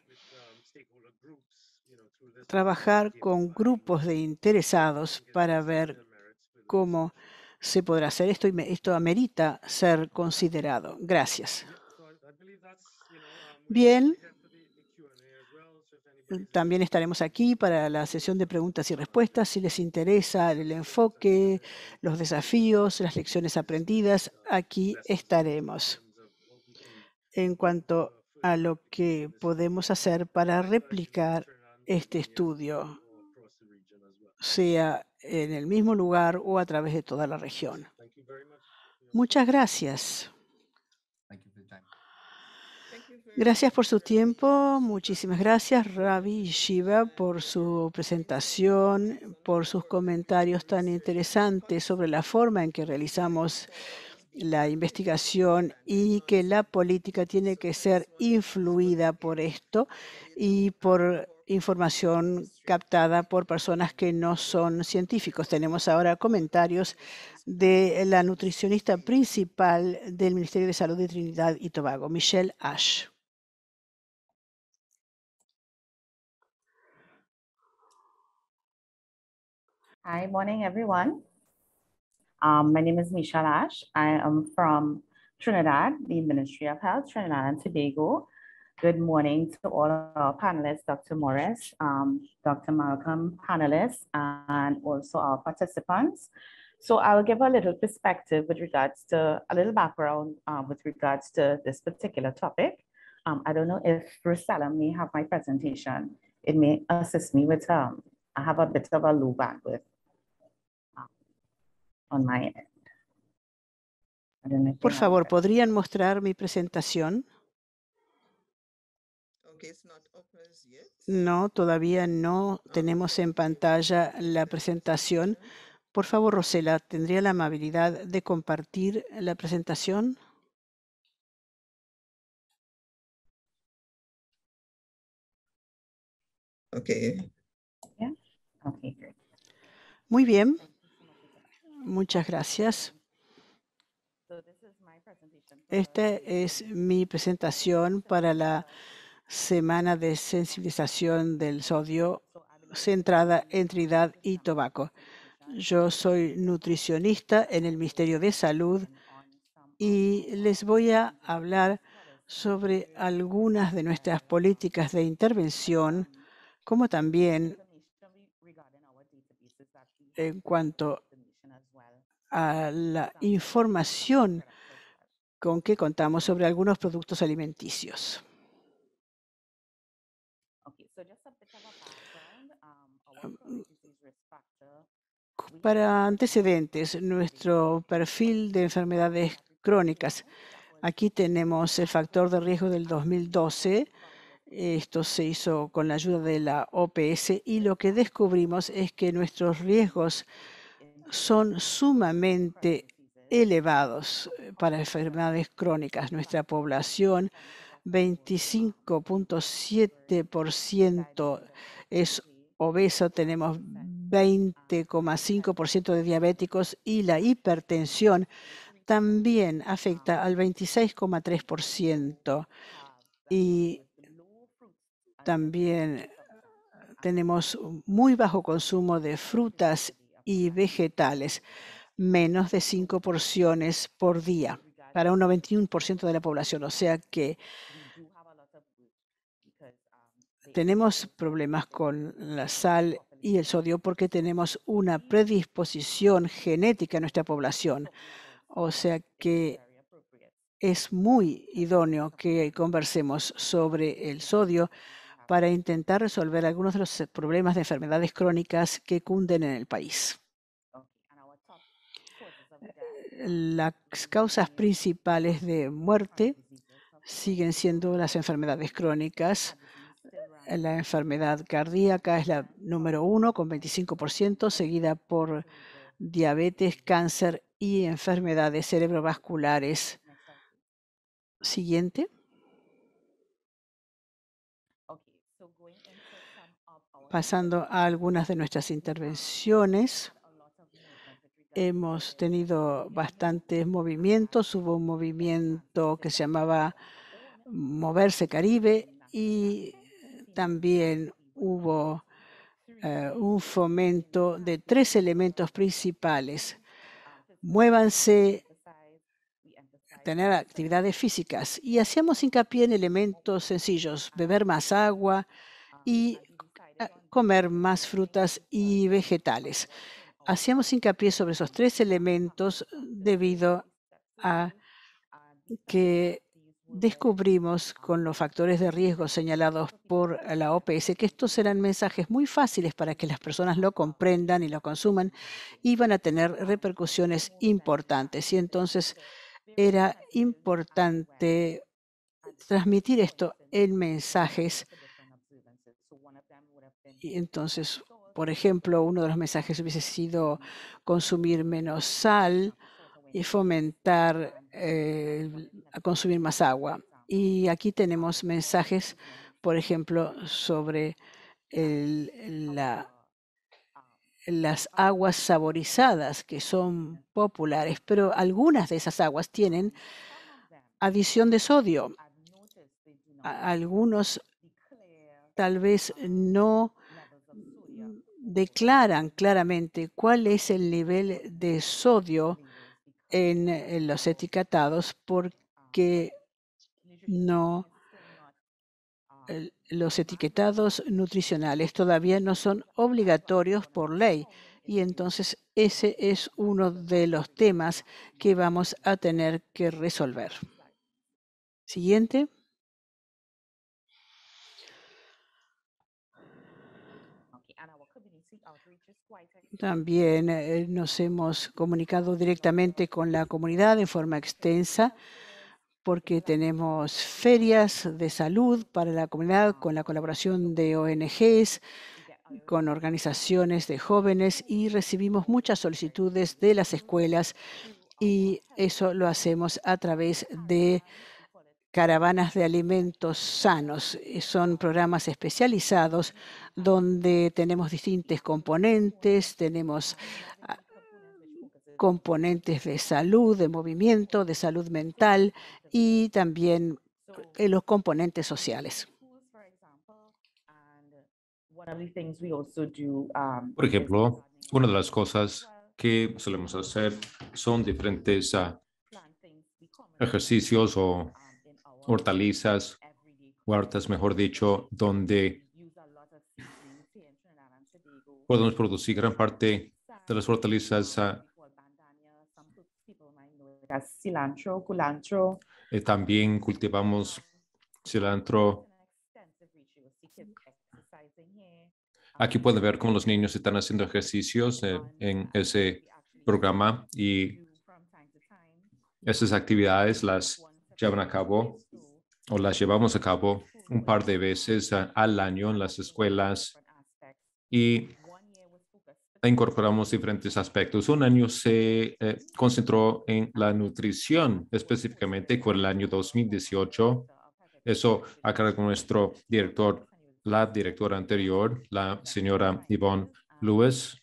trabajar con grupos de interesados para ver cómo se podrá hacer esto y esto amerita ser considerado. Gracias. Bien, también estaremos aquí para la sesión de preguntas y respuestas. Si les interesa el enfoque, los desafíos, las lecciones aprendidas, aquí estaremos. En cuanto a lo que podemos hacer para replicar este estudio, sea en el mismo lugar o a través de toda la región. Muchas gracias. Gracias por su tiempo, muchísimas gracias Ravi y Shiva por su presentación, por sus comentarios tan interesantes sobre la forma en que realizamos la investigación y que la política tiene que ser influida por esto y por información captada por personas que no son científicos. Tenemos ahora comentarios de la nutricionista principal del Ministerio de Salud de Trinidad y Tobago, Michelle Ash. Hi, morning everyone. Um, my name is Michelle Ash. I am from Trinidad, the Ministry of Health, Trinidad and Tobago. Good morning to all our panelists, Dr. Morris, um, Dr. Malcolm, panelists, and also our participants. So I will give a little perspective with regards to a little background uh, with regards to this particular topic. Um, I don't know if Rosella may have my presentation. It may assist me with Um, I have a bit of a low bandwidth um, on my end. Por favor, ¿podrían mostrar mi presentación? No, todavía no ah, tenemos en pantalla la presentación. Por favor, Rosela, ¿tendría la amabilidad de compartir la presentación? Okay. Muy bien. Muchas gracias. Esta es mi presentación para la semana de sensibilización del sodio centrada en Trinidad y tabaco. Yo soy nutricionista en el Ministerio de Salud y les voy a hablar sobre algunas de nuestras políticas de intervención, como también en cuanto a la información con que contamos sobre algunos productos alimenticios. para antecedentes, nuestro perfil de enfermedades crónicas. Aquí tenemos el factor de riesgo del 2012. Ah, Esto se hizo con la ayuda de la OPS y lo que descubrimos es que nuestros riesgos son sumamente elevados eh, para enfermedades crónicas. Nuestra población, 25.7% es obeso, tenemos 20,5% de diabéticos y la hipertensión también afecta al 26,3%. Y también tenemos muy bajo consumo de frutas y vegetales, menos de 5 porciones por día para un 91% de la población. O sea que tenemos problemas con la sal y el sodio porque tenemos una predisposición genética en nuestra población. O sea que es muy idóneo que conversemos sobre el sodio para intentar resolver algunos de los problemas de enfermedades crónicas que cunden en el país. Las causas principales de muerte siguen siendo las enfermedades crónicas, la enfermedad cardíaca es la número uno con 25%, seguida por diabetes, cáncer y enfermedades cerebrovasculares. Siguiente. Pasando a algunas de nuestras intervenciones, hemos tenido bastantes movimientos. Hubo un movimiento que se llamaba Moverse Caribe y también hubo eh, un fomento de tres elementos principales. Muévanse, tener actividades físicas. Y hacíamos hincapié en elementos sencillos, beber más agua y comer más frutas y vegetales. Hacíamos hincapié sobre esos tres elementos debido a que descubrimos con los factores de riesgo señalados por la OPS que estos eran mensajes muy fáciles para que las personas lo comprendan y lo consuman y van a tener repercusiones importantes. Y entonces era importante transmitir esto en mensajes. Y entonces, por ejemplo, uno de los mensajes hubiese sido consumir menos sal y fomentar eh, a consumir más agua. Y aquí tenemos mensajes, por ejemplo, sobre las aguas saborizadas que son populares, pero algunas de esas aguas tienen adición de sodio. Algunos tal vez no declaran claramente cuál es el nivel de sodio en, eh, los etiquetados ah, porque no los etiquetados nutricionales todavía no son obligatorios por ley. Y entonces ese es uno de los temas que vamos a tener que resolver. Siguiente. También eh, nos hemos comunicado directamente con la comunidad en forma extensa porque tenemos ferias de salud para la comunidad con la colaboración de ONGs, con organizaciones de jóvenes y recibimos muchas solicitudes de las escuelas y eso lo hacemos a través de caravanas de alimentos sanos. Eh, son programas especializados donde tenemos distintos componentes, tenemos ah, componentes de salud, de movimiento, de salud mental y también eh, los componentes sociales. Por ejemplo, una de las cosas que solemos hacer son diferentes ah, ejercicios o hortalizas, huertas, mejor dicho, donde podemos producir gran parte de las hortalizas. y eh, también cultivamos cilantro. Aquí pueden ver cómo los niños están haciendo ejercicios eh, en ese programa y esas actividades las llevan a cabo o las llevamos a cabo un par de veces al año en las escuelas y incorporamos diferentes aspectos. Un año se eh, concentró en la nutrición, específicamente con el año 2018. Eso a con nuestro director, la directora anterior, la señora Yvonne Lewis.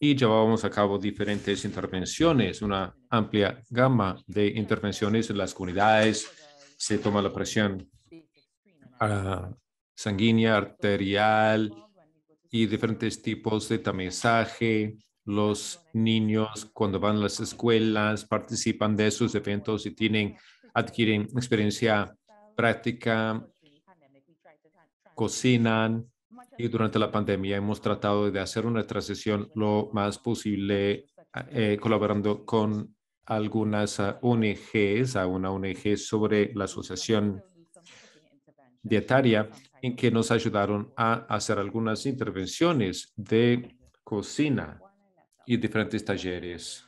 y llevábamos a cabo diferentes intervenciones, una amplia gama de intervenciones en las comunidades. Se toma la presión ah, sanguínea, arterial y diferentes tipos de tamizaje. Los niños cuando van a las escuelas participan de esos eventos y tienen, adquieren experiencia práctica, cocinan y durante la pandemia hemos tratado de hacer una transición lo más posible ah, eh, colaborando con algunas ah, ONGs, a una ONG sobre la asociación dietaria, en que nos ayudaron a hacer algunas intervenciones de cocina y diferentes talleres.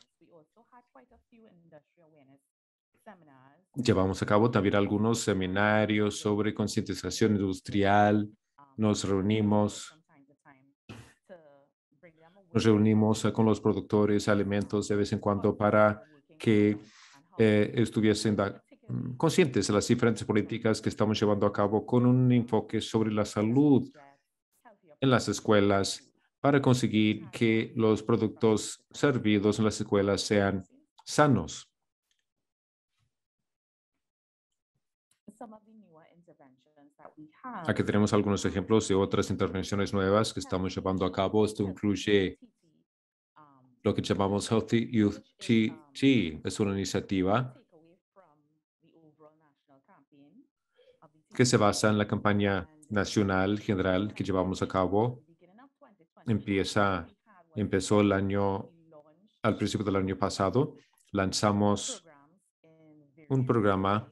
Llevamos a cabo también algunos seminarios sobre concientización industrial nos reunimos nos reunimos eh, con los productores de alimentos de vez en cuando para que eh, estuviesen mm, conscientes de las diferentes políticas que estamos llevando a cabo con un enfoque sobre la salud en las escuelas para conseguir que los productos servidos en las escuelas sean sanos. Aquí tenemos algunos ejemplos de otras intervenciones nuevas que estamos llevando a cabo. Esto incluye lo que llamamos Healthy Youth TT. Es una iniciativa que se basa en la campaña nacional general que llevamos a cabo. Empieza, empezó el año, al principio del año pasado, lanzamos un programa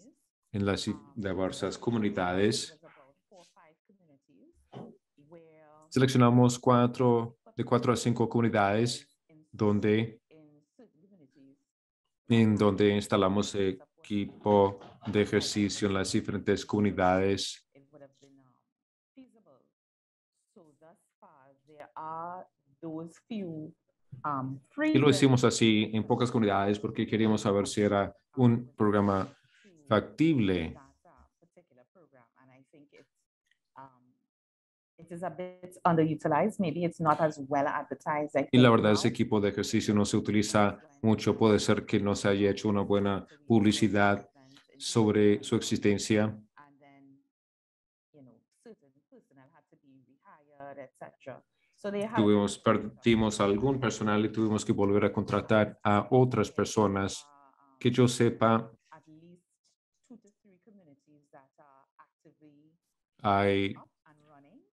en las diversas comunidades Seleccionamos cuatro, de cuatro a cinco comunidades donde, en donde instalamos equipo de ejercicio en las diferentes comunidades. Y lo hicimos así en pocas comunidades porque queríamos saber si era un programa factible Maybe it's not as well advertised. y la verdad, ese equipo de ejercicio no se utiliza mucho. Puede ser que no se haya hecho una buena publicidad sobre su existencia. Tuvimos, perdimos algún personal y tuvimos que volver a contratar a otras personas. Um, que yo sepa, hay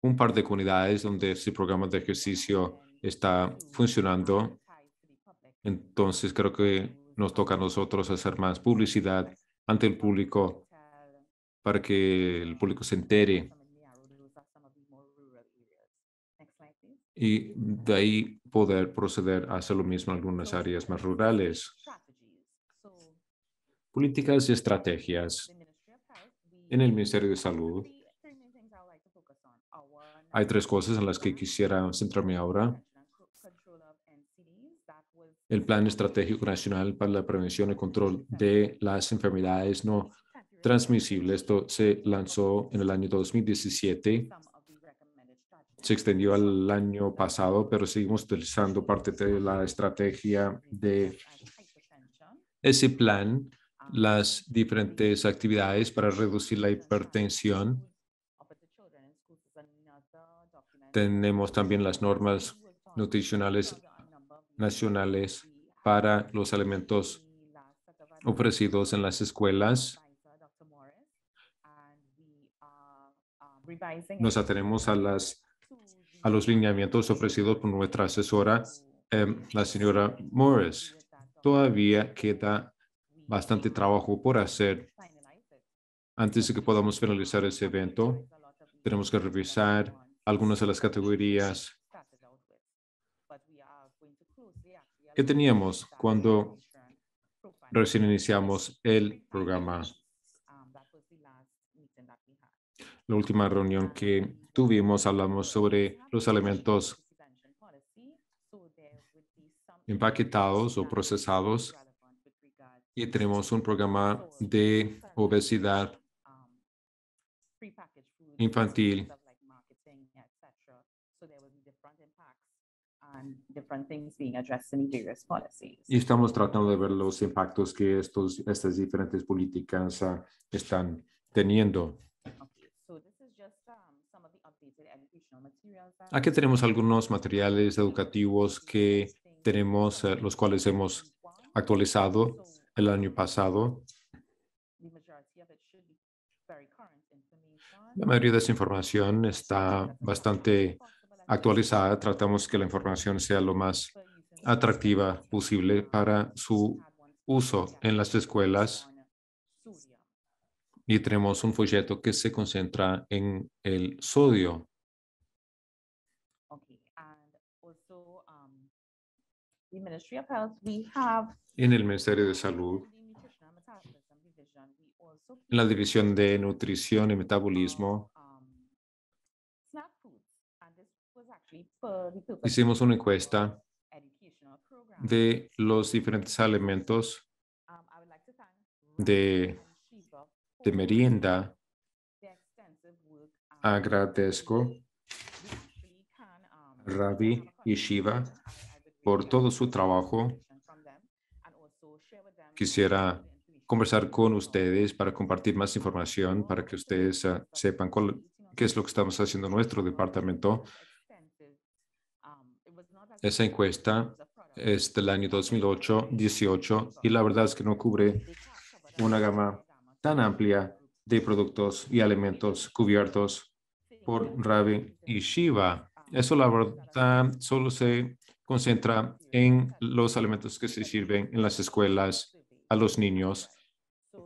un par de comunidades donde ese programa de ejercicio está funcionando. Entonces creo que nos toca a nosotros hacer más publicidad ante el público para que el público se entere. Y de ahí poder proceder a hacer lo mismo en algunas áreas más rurales. Políticas y estrategias. En el Ministerio de Salud hay tres cosas en las que quisiera centrarme ahora. El Plan Estratégico Nacional para la Prevención y Control de las Enfermedades No Transmisibles. Esto se lanzó en el año 2017. Se extendió al año pasado, pero seguimos utilizando parte de la estrategia de ese plan, las diferentes actividades para reducir la hipertensión tenemos también las normas nutricionales nacionales para los alimentos ofrecidos en las escuelas. Nos atenemos a, las, a los lineamientos ofrecidos por nuestra asesora, em, la señora Morris. Todavía queda bastante trabajo por hacer antes de que podamos finalizar ese evento. Tenemos que revisar algunas de las categorías que teníamos cuando recién iniciamos el programa. La última reunión que tuvimos hablamos sobre los alimentos empaquetados o procesados y tenemos un programa de obesidad infantil Y estamos tratando de ver los impactos que estos, estas diferentes políticas ah, están teniendo. Um, Aquí tenemos algunos materiales educativos que tenemos, eh, los cuales hemos actualizado el año pasado. La mayoría de esa información está bastante actualizada, tratamos que la información sea lo más atractiva posible para su uso en las escuelas. Y tenemos un folleto que se concentra en el sodio. En el Ministerio de Salud, en la División de Nutrición y Metabolismo, hicimos una encuesta de los diferentes elementos de, merienda. Agradezco Ravi y Shiva por todo su trabajo. Quisiera conversar con ustedes para compartir más información, para que ustedes ah, sepan qué es lo que estamos haciendo en nuestro departamento esa encuesta es del año 2008-18 y la verdad es que no cubre una gama tan amplia de productos y alimentos cubiertos por Ravi y Shiva. Eso la verdad solo se concentra en los alimentos que se sirven en las escuelas a los niños,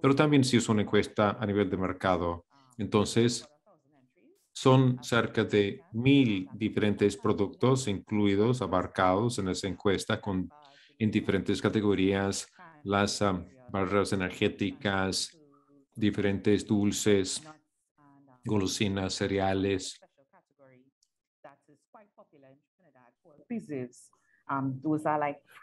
pero también si hizo una encuesta a nivel de mercado. Entonces, son cerca de mil diferentes productos incluidos, abarcados en esa encuesta con, en diferentes categorías, las ah, barreras barras energéticas, diferentes dulces, golosinas, cereales.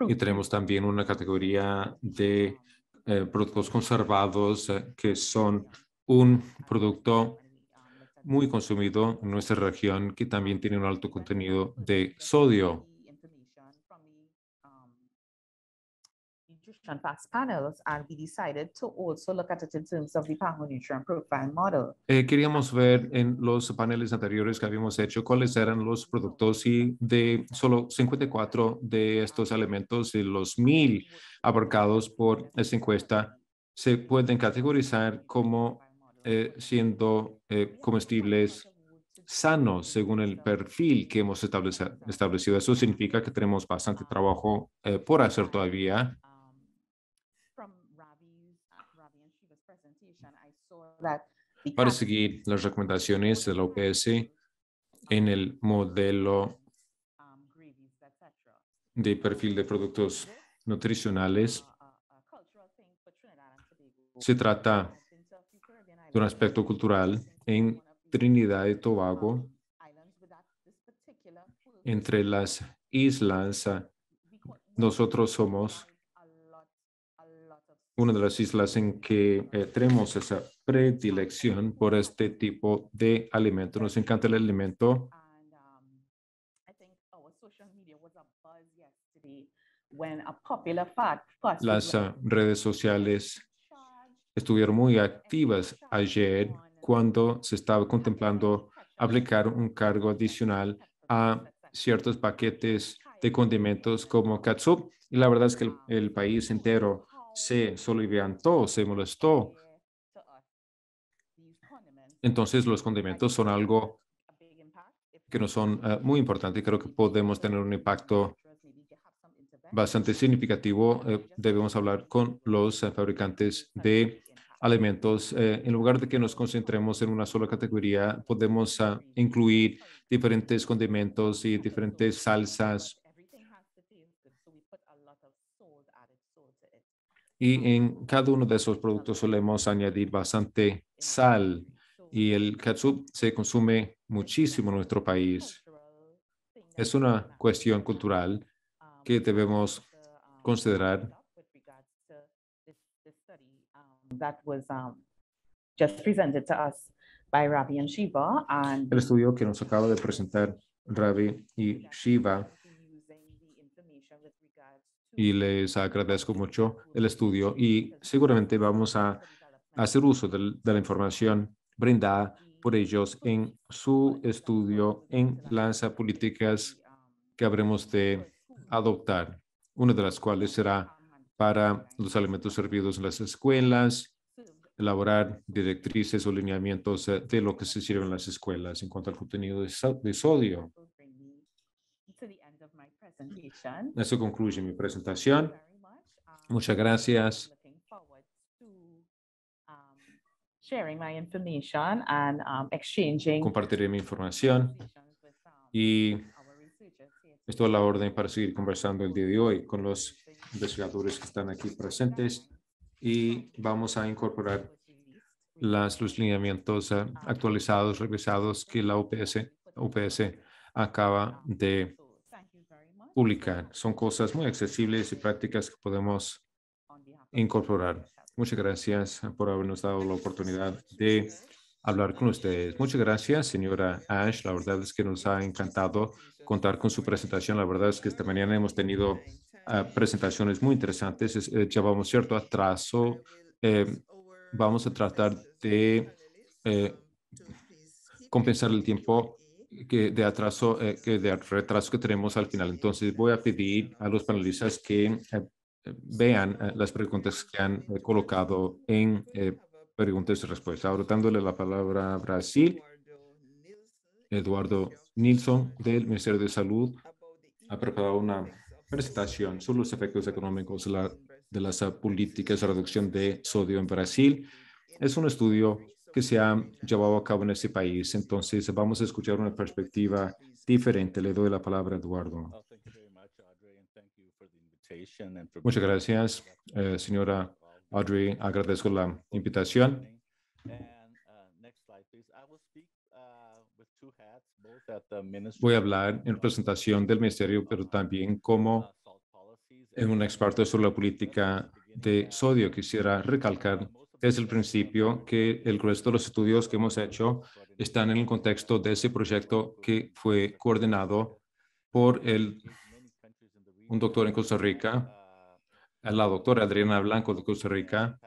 Y tenemos también una categoría de eh, productos conservados eh, que son un producto muy consumido en nuestra región, que también tiene un alto contenido de sodio. queríamos ver en los paneles anteriores que habíamos hecho cuáles eran los productos y de solo 54 de estos elementos y los mil abarcados por esta encuesta se pueden categorizar como eh, siendo eh, comestibles sanos según el perfil que hemos establecido. Eso significa que tenemos bastante trabajo eh, por hacer todavía. Para seguir las recomendaciones de la OPS en el modelo de perfil de productos nutricionales, se trata un aspecto cultural en Trinidad y Tobago, entre las islas. Nosotros somos una de las islas en que eh, tenemos esa predilección por este tipo de alimento. Nos encanta el alimento. Las ah, redes sociales estuvieron muy activas ayer cuando se estaba contemplando aplicar un cargo adicional a ciertos paquetes de condimentos como catsup. Y la verdad es que el, país entero se soliviantó, se molestó. Entonces los condimentos son algo que no son eh, muy importantes. Creo que podemos tener un impacto bastante significativo. Eh, debemos hablar con los fabricantes de alimentos, eh, en lugar de que nos concentremos en una sola categoría, podemos ah, incluir diferentes condimentos y diferentes salsas. Y en cada uno de esos productos solemos añadir bastante sal y el ketchup se consume muchísimo en nuestro país. Es una cuestión cultural que debemos considerar el estudio que nos acaba de presentar Ravi y Shiva. Y les agradezco mucho el estudio y seguramente vamos a hacer uso de, la información brindada por ellos en su estudio en las políticas um, que habremos de adoptar, una de las cuales será para los alimentos servidos en las escuelas, elaborar directrices o lineamientos eh, de lo que se sirve en las escuelas en cuanto al contenido de, de sodio. Eso concluye mi presentación. Muchas gracias. Um, Compartiré mi información y es a la orden para seguir conversando el día de hoy con los investigadores que están aquí presentes y vamos a incorporar las, los lineamientos eh, actualizados, revisados que la OPS UPS acaba de publicar. Son cosas muy accesibles y prácticas que podemos incorporar. Muchas gracias por habernos dado la oportunidad de hablar con ustedes. Muchas gracias, señora Ash. La verdad es que nos ha encantado contar con su presentación. La verdad es que esta mañana hemos tenido ah, presentaciones muy interesantes. Eh, llevamos cierto atraso. Eh, vamos a tratar de eh, compensar el tiempo que de atraso, que de retraso que tenemos al final. Entonces voy a pedir a los panelistas que vean las preguntas que han colocado en Preguntas y respuestas. Ahora dándole la palabra a Brasil, Eduardo Nilsson del Ministerio de Salud ha preparado una presentación sobre los efectos económicos de, las políticas de reducción de sodio en Brasil. Es un estudio que se ha llevado a cabo en ese país. Entonces, vamos a escuchar una perspectiva diferente. Le doy la palabra a Eduardo. Muchas gracias, eh, señora Audrey, agradezco la invitación. Voy a hablar en representación del ministerio, pero también como uh, un experto sobre la política de sodio. Quisiera recalcar desde el principio que el resto de los estudios que hemos hecho están en el contexto de ese proyecto que fue coordinado por el, un doctor en Costa Rica uh, la doctora Adriana Blanco de Costa Rica.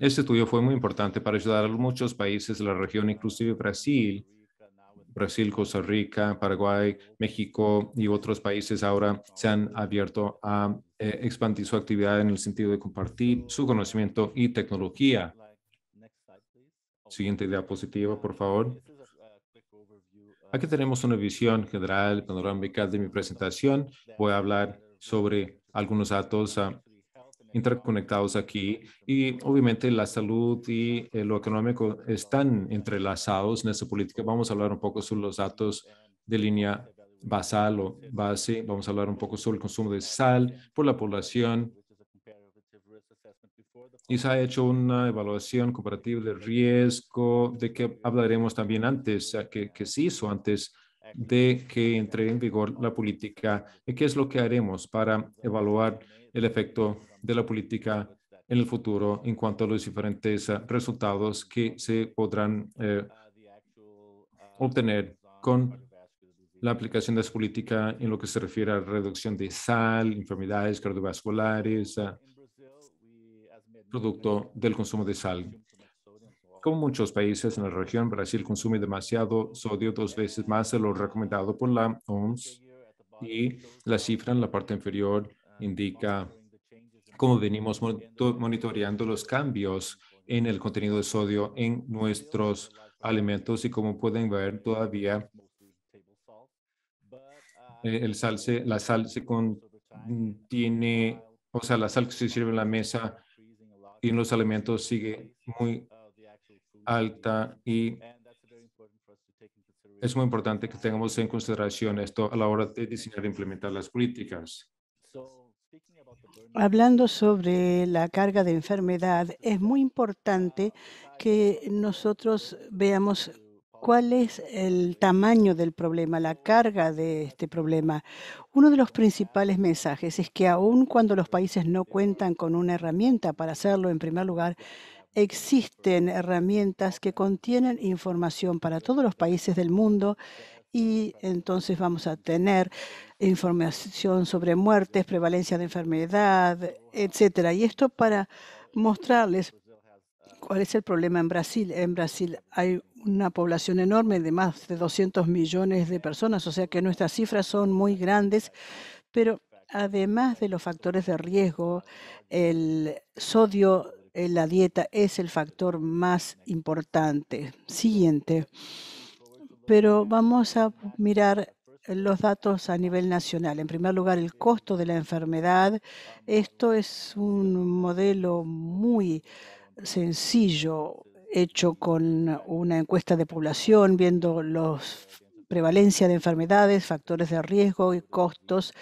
Este estudio fue muy importante para ayudar a muchos países de la región, inclusive Brasil, Brasil, Costa Rica, Paraguay, México y otros países ahora se han abierto a eh, expandir su actividad en el sentido de compartir su conocimiento y tecnología. Siguiente diapositiva, por favor. Aquí tenemos una visión general panorámica de mi presentación. Voy a hablar sobre algunos datos ah, interconectados aquí y obviamente la salud y eh, lo económico están entrelazados en esta política. Vamos a hablar un poco sobre los datos de línea basal o base. Vamos a hablar un poco sobre el consumo de sal por la población y se ha hecho una evaluación comparativa de riesgo de que hablaremos también antes, que, que se hizo antes de que entre en vigor la política y qué es lo que haremos para evaluar el efecto de la política en el futuro en cuanto a los diferentes ah, resultados que se podrán eh, obtener con la aplicación de esa política en lo que se refiere a reducción de sal, enfermedades cardiovasculares, ah, producto del consumo de sal. Como muchos países en la región, Brasil consume demasiado sodio, dos veces más de lo recomendado por la OMS, y la cifra en la parte inferior indica cómo venimos monitoreando los cambios en el contenido de sodio en nuestros alimentos y como pueden ver todavía eh, el sal la sal se contiene, o sea, la sal que se sirve en la mesa en los alimentos sigue muy alta y es muy importante que tengamos en consideración esto a la hora de diseñar e implementar las políticas. Hablando sobre la carga de enfermedad, es muy importante que nosotros veamos cuál es el tamaño del problema, la carga de este problema. Uno de los principales mensajes es que aun cuando los países no cuentan con una herramienta para hacerlo, en primer lugar, existen herramientas que contienen información para todos los países del mundo y entonces vamos a tener información sobre muertes, prevalencia de enfermedad, etcétera. Y esto para mostrarles ¿Cuál es el problema en Brasil? En Brasil hay una población enorme de más de 200 millones de personas, o sea que nuestras cifras son muy grandes, pero además de los factores de riesgo, el sodio en la dieta es el factor más importante. Siguiente. Pero vamos a mirar los datos a nivel nacional. En primer lugar, el costo de la enfermedad. Esto es un modelo muy sencillo hecho con una encuesta de población, viendo la prevalencia de enfermedades, factores de riesgo y costos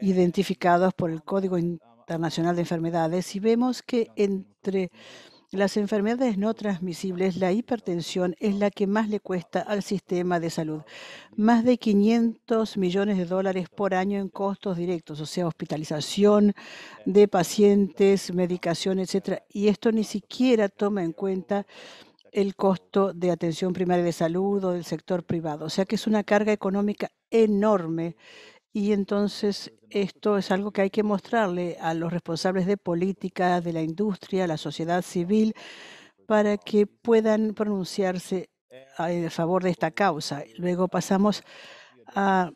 identificados por el Código Internacional de Enfermedades. Y vemos que entre las enfermedades no transmisibles, la hipertensión es la que más le cuesta al sistema de salud. Más de 500 millones de dólares por año en costos directos, o sea, hospitalización de pacientes, medicación, etcétera. Y esto ni siquiera toma en cuenta el costo de atención primaria de salud o del sector privado. O sea que es una carga económica enorme y entonces esto es algo que hay que mostrarle a los responsables de política, de la industria, la sociedad civil, para que puedan pronunciarse eh, a favor de esta causa. Luego pasamos a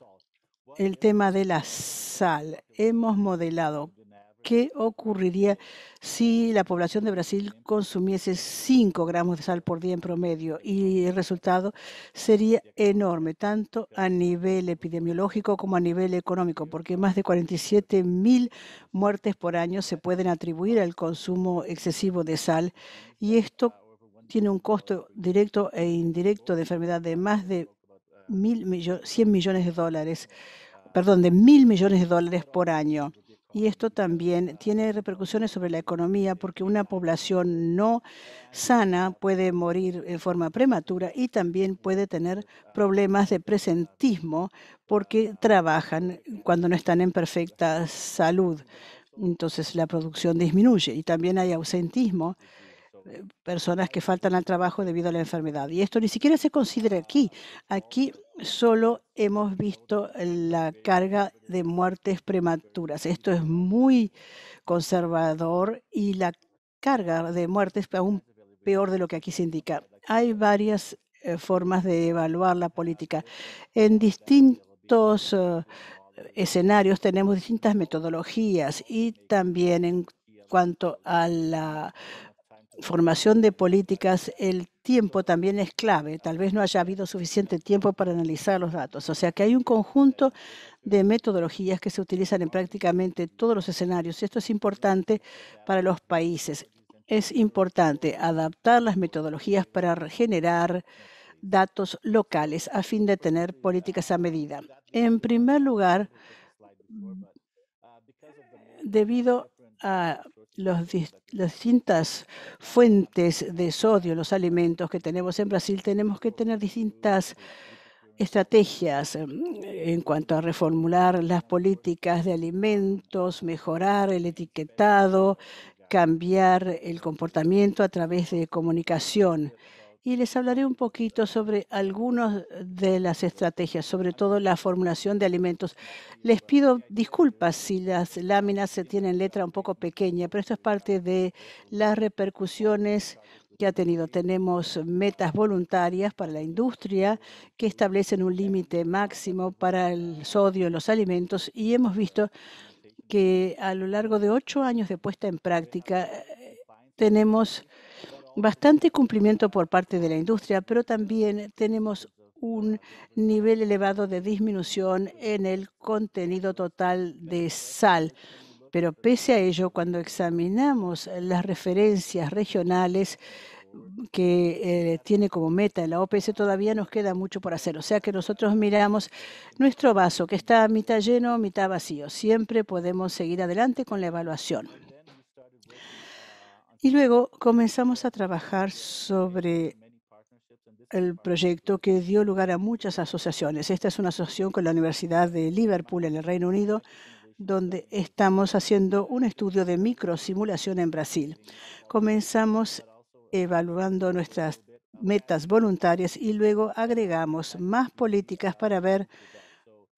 el tema de la sal. Hemos modelado qué ocurriría si la población de Brasil consumiese 5 gramos de sal por día en promedio y el resultado sería enorme, tanto a nivel epidemiológico como a nivel económico, porque más de 47 mil muertes por año se pueden atribuir al consumo excesivo de sal y esto tiene un costo directo e indirecto de enfermedad de más de mil 100 millones de dólares, perdón, de mil millones de dólares por año. Y esto también tiene repercusiones sobre la economía porque una población no sana puede morir en forma prematura y también puede tener problemas de presentismo porque trabajan cuando no están en perfecta salud. Entonces la producción disminuye y también hay ausentismo personas que faltan al trabajo debido a la enfermedad. Y esto ni siquiera se considera aquí. Aquí solo hemos visto la carga de muertes prematuras. Esto es muy conservador y la carga de muertes es aún peor de lo que aquí se indica. Hay varias eh, formas de evaluar la política. En distintos eh, escenarios tenemos distintas metodologías y también en cuanto a la formación de políticas, el tiempo también es clave. Tal vez no haya habido suficiente tiempo para analizar los datos. O sea que hay un conjunto de metodologías que se utilizan en prácticamente todos los escenarios. Esto es importante para los países. Es importante adaptar las metodologías para generar datos locales a fin de tener políticas a medida. En primer lugar, debido a las distintas fuentes de sodio, los alimentos que tenemos en Brasil, tenemos que tener distintas estrategias mm, en cuanto a reformular las políticas de alimentos, mejorar el etiquetado, cambiar el comportamiento a través de comunicación y les hablaré un poquito sobre algunas de las estrategias, sobre todo la formulación de alimentos. Les pido disculpas si las láminas se tienen letra un poco pequeña, pero esto es parte de las repercusiones que ha tenido. Tenemos metas voluntarias para la industria que establecen un límite máximo para el sodio en los alimentos y hemos visto que a lo largo de ocho años de puesta en práctica eh, tenemos bastante cumplimiento por parte de la industria, pero también tenemos un nivel elevado de disminución en el contenido total de sal. Pero pese a ello, cuando examinamos las referencias regionales que eh, tiene como meta en la OPS, todavía nos queda mucho por hacer. O sea que nosotros miramos nuestro vaso, que está mitad lleno, mitad vacío. Siempre podemos seguir adelante con la evaluación. Y luego comenzamos a trabajar sobre el proyecto que dio lugar a muchas asociaciones. Esta es una asociación con la Universidad de Liverpool en el Reino Unido, donde estamos haciendo un estudio de microsimulación en Brasil. Comenzamos evaluando nuestras metas voluntarias y luego agregamos más políticas para ver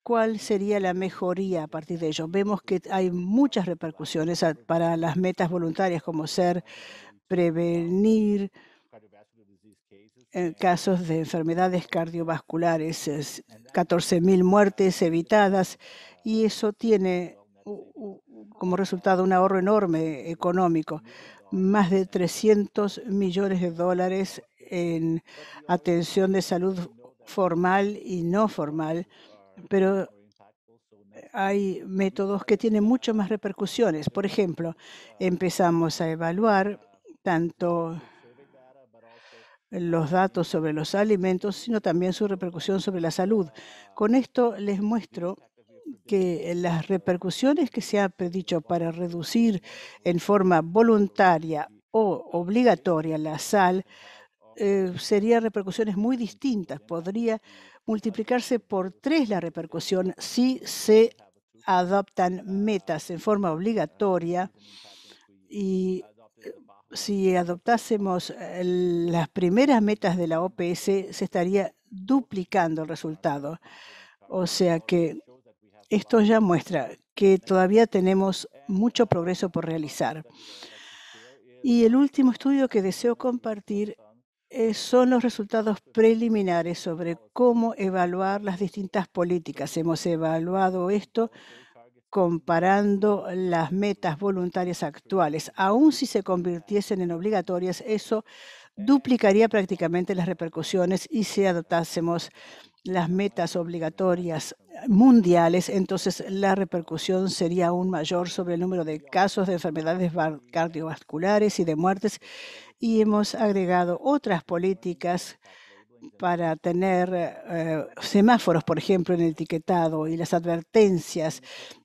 cuál sería la mejoría a partir de ello. Vemos que hay muchas repercusiones para las metas voluntarias, como ser prevenir eh, casos de enfermedades cardiovasculares, 14.000 muertes evitadas, y eso tiene como resultado un ahorro enorme económico, más de 300 millones de dólares en atención de salud formal y no formal pero eh, hay métodos que tienen mucho más repercusiones. Por ejemplo, empezamos a evaluar tanto los datos sobre los alimentos, sino también su repercusión sobre la salud. Con esto les muestro que las repercusiones que se ha predicho para reducir en forma voluntaria o obligatoria la sal eh, serían repercusiones muy distintas. Podría multiplicarse por tres la repercusión si se adoptan metas en forma obligatoria y eh, si adoptásemos eh, las primeras metas de la OPS, se estaría duplicando el resultado. O sea que esto ya muestra que todavía tenemos mucho progreso por realizar. Y el último estudio que deseo compartir eh, son los resultados preliminares sobre cómo evaluar las distintas políticas. Hemos evaluado esto comparando las metas voluntarias actuales. Aun si se convirtiesen en obligatorias, eso duplicaría prácticamente las repercusiones y si adoptásemos las metas obligatorias mundiales, entonces la repercusión sería aún mayor sobre el número de casos de enfermedades cardiovasculares y de muertes. Y hemos agregado otras políticas para tener eh, semáforos, por ejemplo, en el etiquetado y las advertencias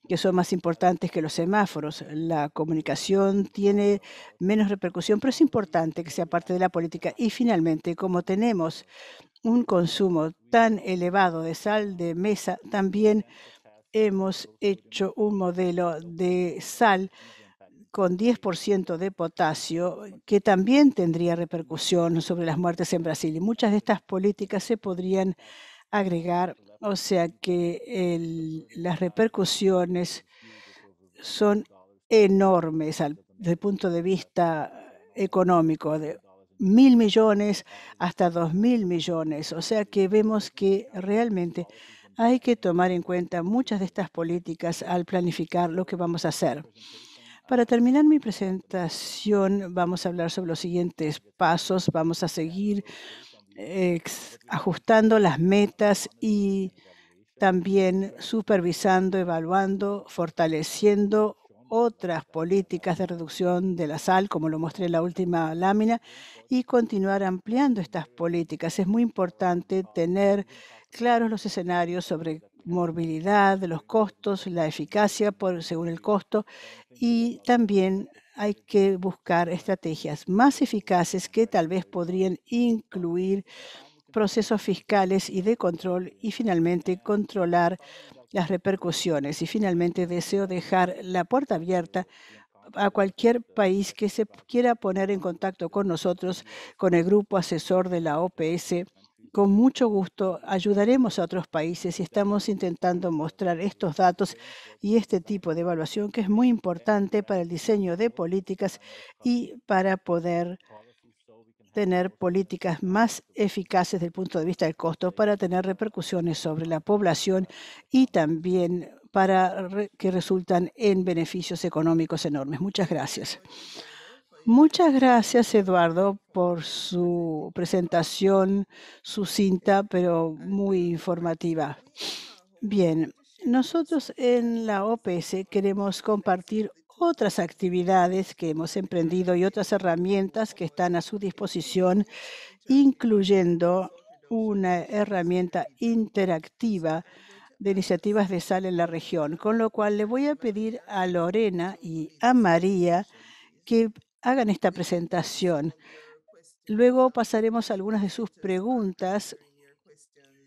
que son más importantes que los semáforos. La comunicación tiene menos repercusión, pero es importante que sea parte de la política. Y finalmente, como tenemos un consumo tan elevado de sal de mesa, también hemos hecho un modelo de sal con 10% de potasio, que también tendría repercusión sobre las muertes en Brasil. Y muchas de estas políticas se podrían agregar, o sea que las repercusiones son enormes desde el punto de vista económico, de mil millones hasta dos mil millones. O sea que vemos que realmente hay que tomar en cuenta muchas de estas políticas al planificar lo que vamos a hacer. Para terminar mi presentación, vamos a hablar sobre los siguientes pasos. Vamos a seguir eh, ajustando las metas y también supervisando, evaluando, fortaleciendo otras políticas de reducción de la sal, como lo mostré en la última lámina, y continuar ampliando estas políticas. Es muy importante tener claros los escenarios sobre morbilidad, los costos, la eficacia según el costo y también hay que buscar estrategias más eficaces que tal vez podrían incluir procesos fiscales y de control y finalmente controlar las repercusiones. Y finalmente deseo dejar la puerta abierta a cualquier país que se quiera poner en contacto con nosotros, con el grupo asesor de la OPS con mucho gusto ayudaremos a otros países y estamos intentando mostrar estos datos y este tipo de evaluación que es muy importante para el diseño de políticas y para poder tener políticas más eficaces desde el punto de vista del costo para tener repercusiones sobre la población y también para que resultan en beneficios económicos enormes. Muchas gracias. Muchas gracias, Eduardo, por su presentación sucinta, pero muy informativa. Bien, nosotros en la OPS queremos compartir otras actividades que hemos emprendido y otras herramientas que están a su disposición, incluyendo una herramienta interactiva de iniciativas de sal en la región, con lo cual le voy a pedir a Lorena y a María que hagan esta presentación. Luego pasaremos a algunas de sus preguntas.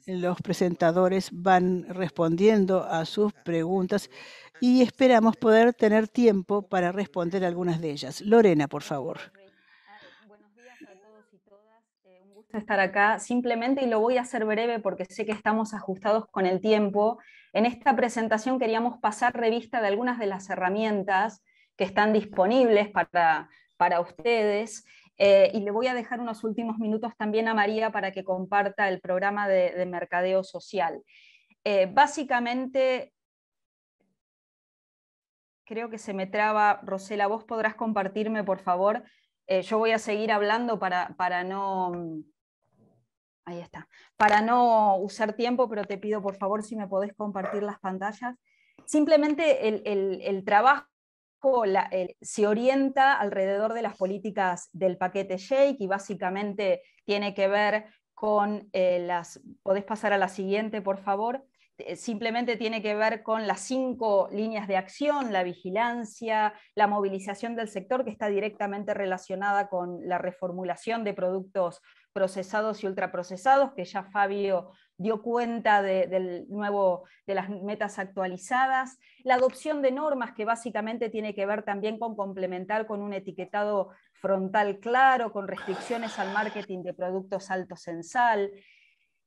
Los presentadores van respondiendo a sus preguntas y esperamos poder tener tiempo para responder algunas de ellas. Lorena, por favor. Buenos días a todos y todas. Un gusto estar acá. Simplemente, y lo voy a hacer breve porque sé que estamos ajustados con el tiempo, en esta presentación queríamos pasar revista de algunas de las herramientas que están disponibles para para ustedes. Eh, y le voy a dejar unos últimos minutos también a María para que comparta el programa de, mercadeo social. Eh, básicamente, creo que se me traba, Rosela, vos podrás compartirme, por favor. Eh, yo voy a seguir hablando para, para no... Mm, ahí está. Para no usar tiempo, pero te pido por favor si me podés compartir las pantallas. Simplemente el trabajo eh, se orienta alrededor de las políticas del paquete Shake y básicamente tiene que ver con eh, las, podés pasar a la siguiente, por favor, eh, simplemente tiene que ver con las cinco líneas de acción, la vigilancia, la movilización del sector que está directamente relacionada con la reformulación de productos procesados y ultraprocesados, que ya Fabio dio cuenta del nuevo, de las metas actualizadas, la adopción de normas que básicamente tiene que ver también con complementar con un etiquetado frontal claro, con restricciones al marketing de productos altos en sal,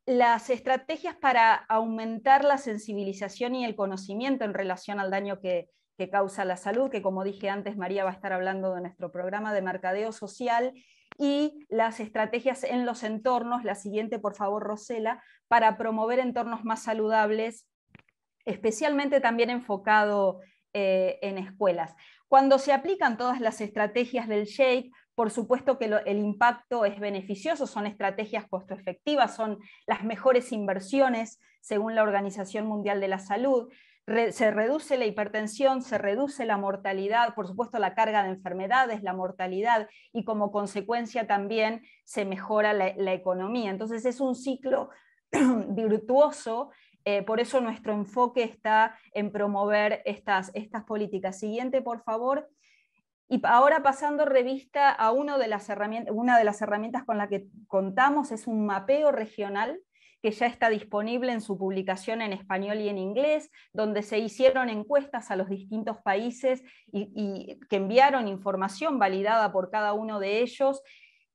las estrategias para aumentar la sensibilización y el conocimiento en relación al daño que, que causa la salud, que como dije antes, María va a estar hablando de nuestro programa de mercadeo social, y las estrategias en los entornos, la siguiente por favor, Rosela, para promover entornos más saludables especialmente también enfocado eh, en escuelas. Cuando se aplican todas las estrategias del Shake, por supuesto que el impacto es beneficioso, son estrategias costo efectivas, son las mejores inversiones según la Organización Mundial de la Salud. se reduce la hipertensión, se reduce la mortalidad, por supuesto la carga de enfermedades, la mortalidad y como consecuencia también se mejora la economía. Entonces es un ciclo [CLEARS THROAT] virtuoso eh, por eso nuestro enfoque está en promover estas, estas políticas. Siguiente, por favor. Y ahora pasando revista a de las una de las herramientas con la que contamos es un mapeo regional que ya está disponible en su publicación en español y en inglés, donde se hicieron encuestas a los distintos países y que enviaron información validada por cada uno de ellos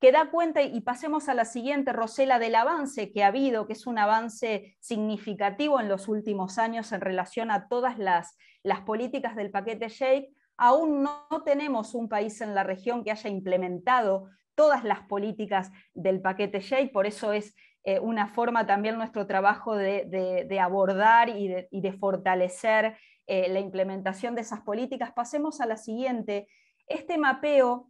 que da cuenta, y pasemos a la siguiente, Rosela, del avance que ha habido, que es un avance significativo en los últimos años en relación a todas las, las políticas del paquete Shake. Aún no tenemos un país en la región que haya implementado todas las políticas del paquete Shake, por eso es eh, una forma también nuestro trabajo de, abordar y de, fortalecer eh, la implementación de esas políticas. Pasemos a la siguiente. Este mapeo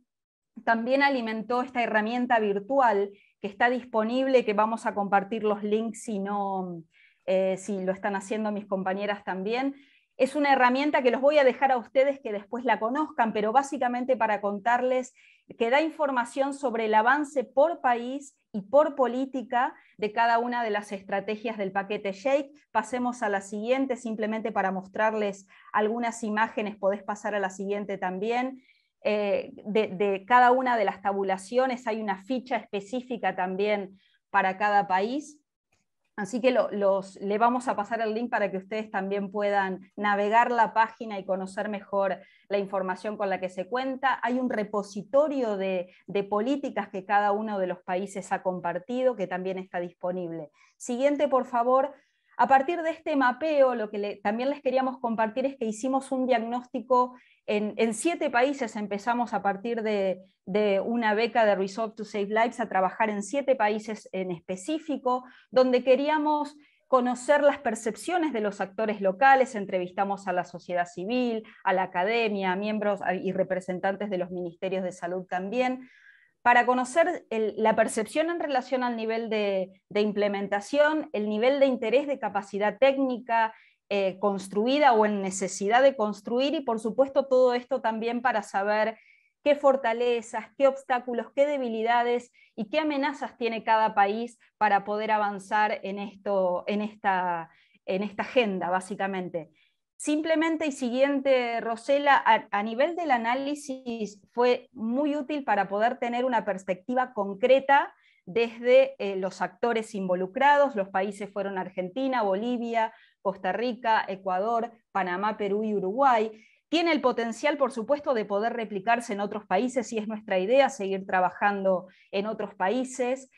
también alimentó esta herramienta virtual que está disponible, que vamos a compartir los links si no, eh, si lo están haciendo mis compañeras también. Es una herramienta que los voy a dejar a ustedes que después la conozcan, pero básicamente para contarles que da información sobre el avance por país y por política de cada una de las estrategias del paquete Shake. Pasemos a la siguiente, simplemente para mostrarles algunas imágenes, podés pasar a la siguiente también. Eh, de, cada una de las tabulaciones, hay una ficha específica también para cada país. Así que le vamos a pasar el link para que ustedes también puedan navegar la página y conocer mejor la información con la que se cuenta. Hay un repositorio de políticas que cada uno de los países ha compartido que también está disponible. Siguiente, por favor, a partir de este mapeo, lo que también les queríamos compartir es que hicimos un diagnóstico en, siete países, empezamos a partir de, de, una beca de Resolve to Save Lives a trabajar en siete países en específico, donde queríamos conocer las percepciones de los actores locales, entrevistamos a la sociedad civil, a la academia, a miembros y representantes de los ministerios de salud también, para conocer la percepción en relación al nivel de, implementación, el nivel de interés de capacidad técnica eh, construida o en necesidad de construir y por supuesto todo esto también para saber qué fortalezas, qué obstáculos, qué debilidades y qué amenazas tiene cada país para poder avanzar en, esto, en esta agenda, básicamente. Simplemente y siguiente, Rosela, a, nivel del análisis fue muy útil para poder tener una perspectiva concreta desde eh, los actores involucrados. Los países fueron Argentina, Bolivia, Costa Rica, Ecuador, Panamá, Perú y Uruguay. Tiene el potencial, por supuesto, de poder replicarse en otros países y es nuestra idea seguir trabajando en otros países.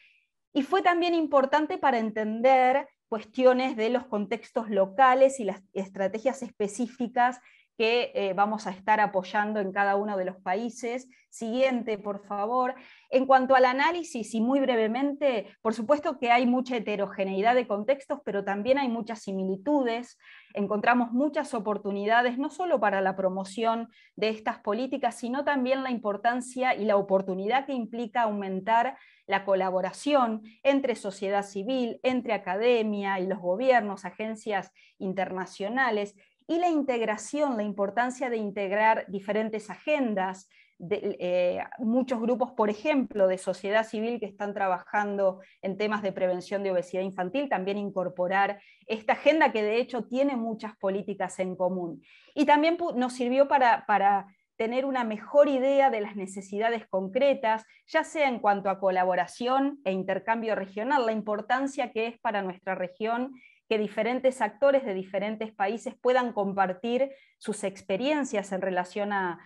Y fue también importante para entender cuestiones de los contextos locales y las estrategias específicas que eh, vamos a estar apoyando en cada uno de los países. Siguiente, por favor. En cuanto al análisis, y muy brevemente, por supuesto que hay mucha heterogeneidad de contextos, pero también hay muchas similitudes. Encontramos muchas oportunidades, no solo para la promoción de estas políticas, sino también la importancia y la oportunidad que implica aumentar la colaboración entre sociedad civil, entre academia y los gobiernos, agencias internacionales y la integración, la importancia de integrar diferentes agendas, de, eh, muchos grupos, por ejemplo, de sociedad civil que están trabajando en temas de prevención de obesidad infantil, también incorporar esta agenda que de hecho tiene muchas políticas en común. Y también nos sirvió para, para tener una mejor idea de las necesidades concretas, ya sea en cuanto a colaboración e intercambio regional, la importancia que es para nuestra región que diferentes actores de diferentes países puedan compartir sus experiencias en relación a,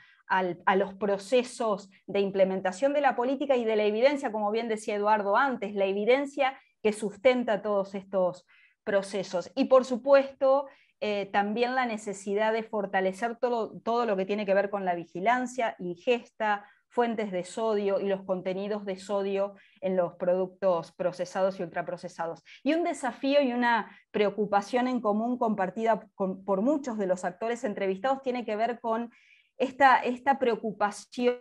los procesos de implementación de la política y de la evidencia, como bien decía Eduardo antes, la evidencia que sustenta todos estos procesos. Y por supuesto, eh, también la necesidad de fortalecer todo, todo lo que tiene que ver con la vigilancia, ingesta, fuentes de sodio y los contenidos de sodio en los productos procesados y ultraprocesados. Y un desafío y una preocupación en común compartida por muchos de los actores entrevistados tiene que ver con esta, esta preocupación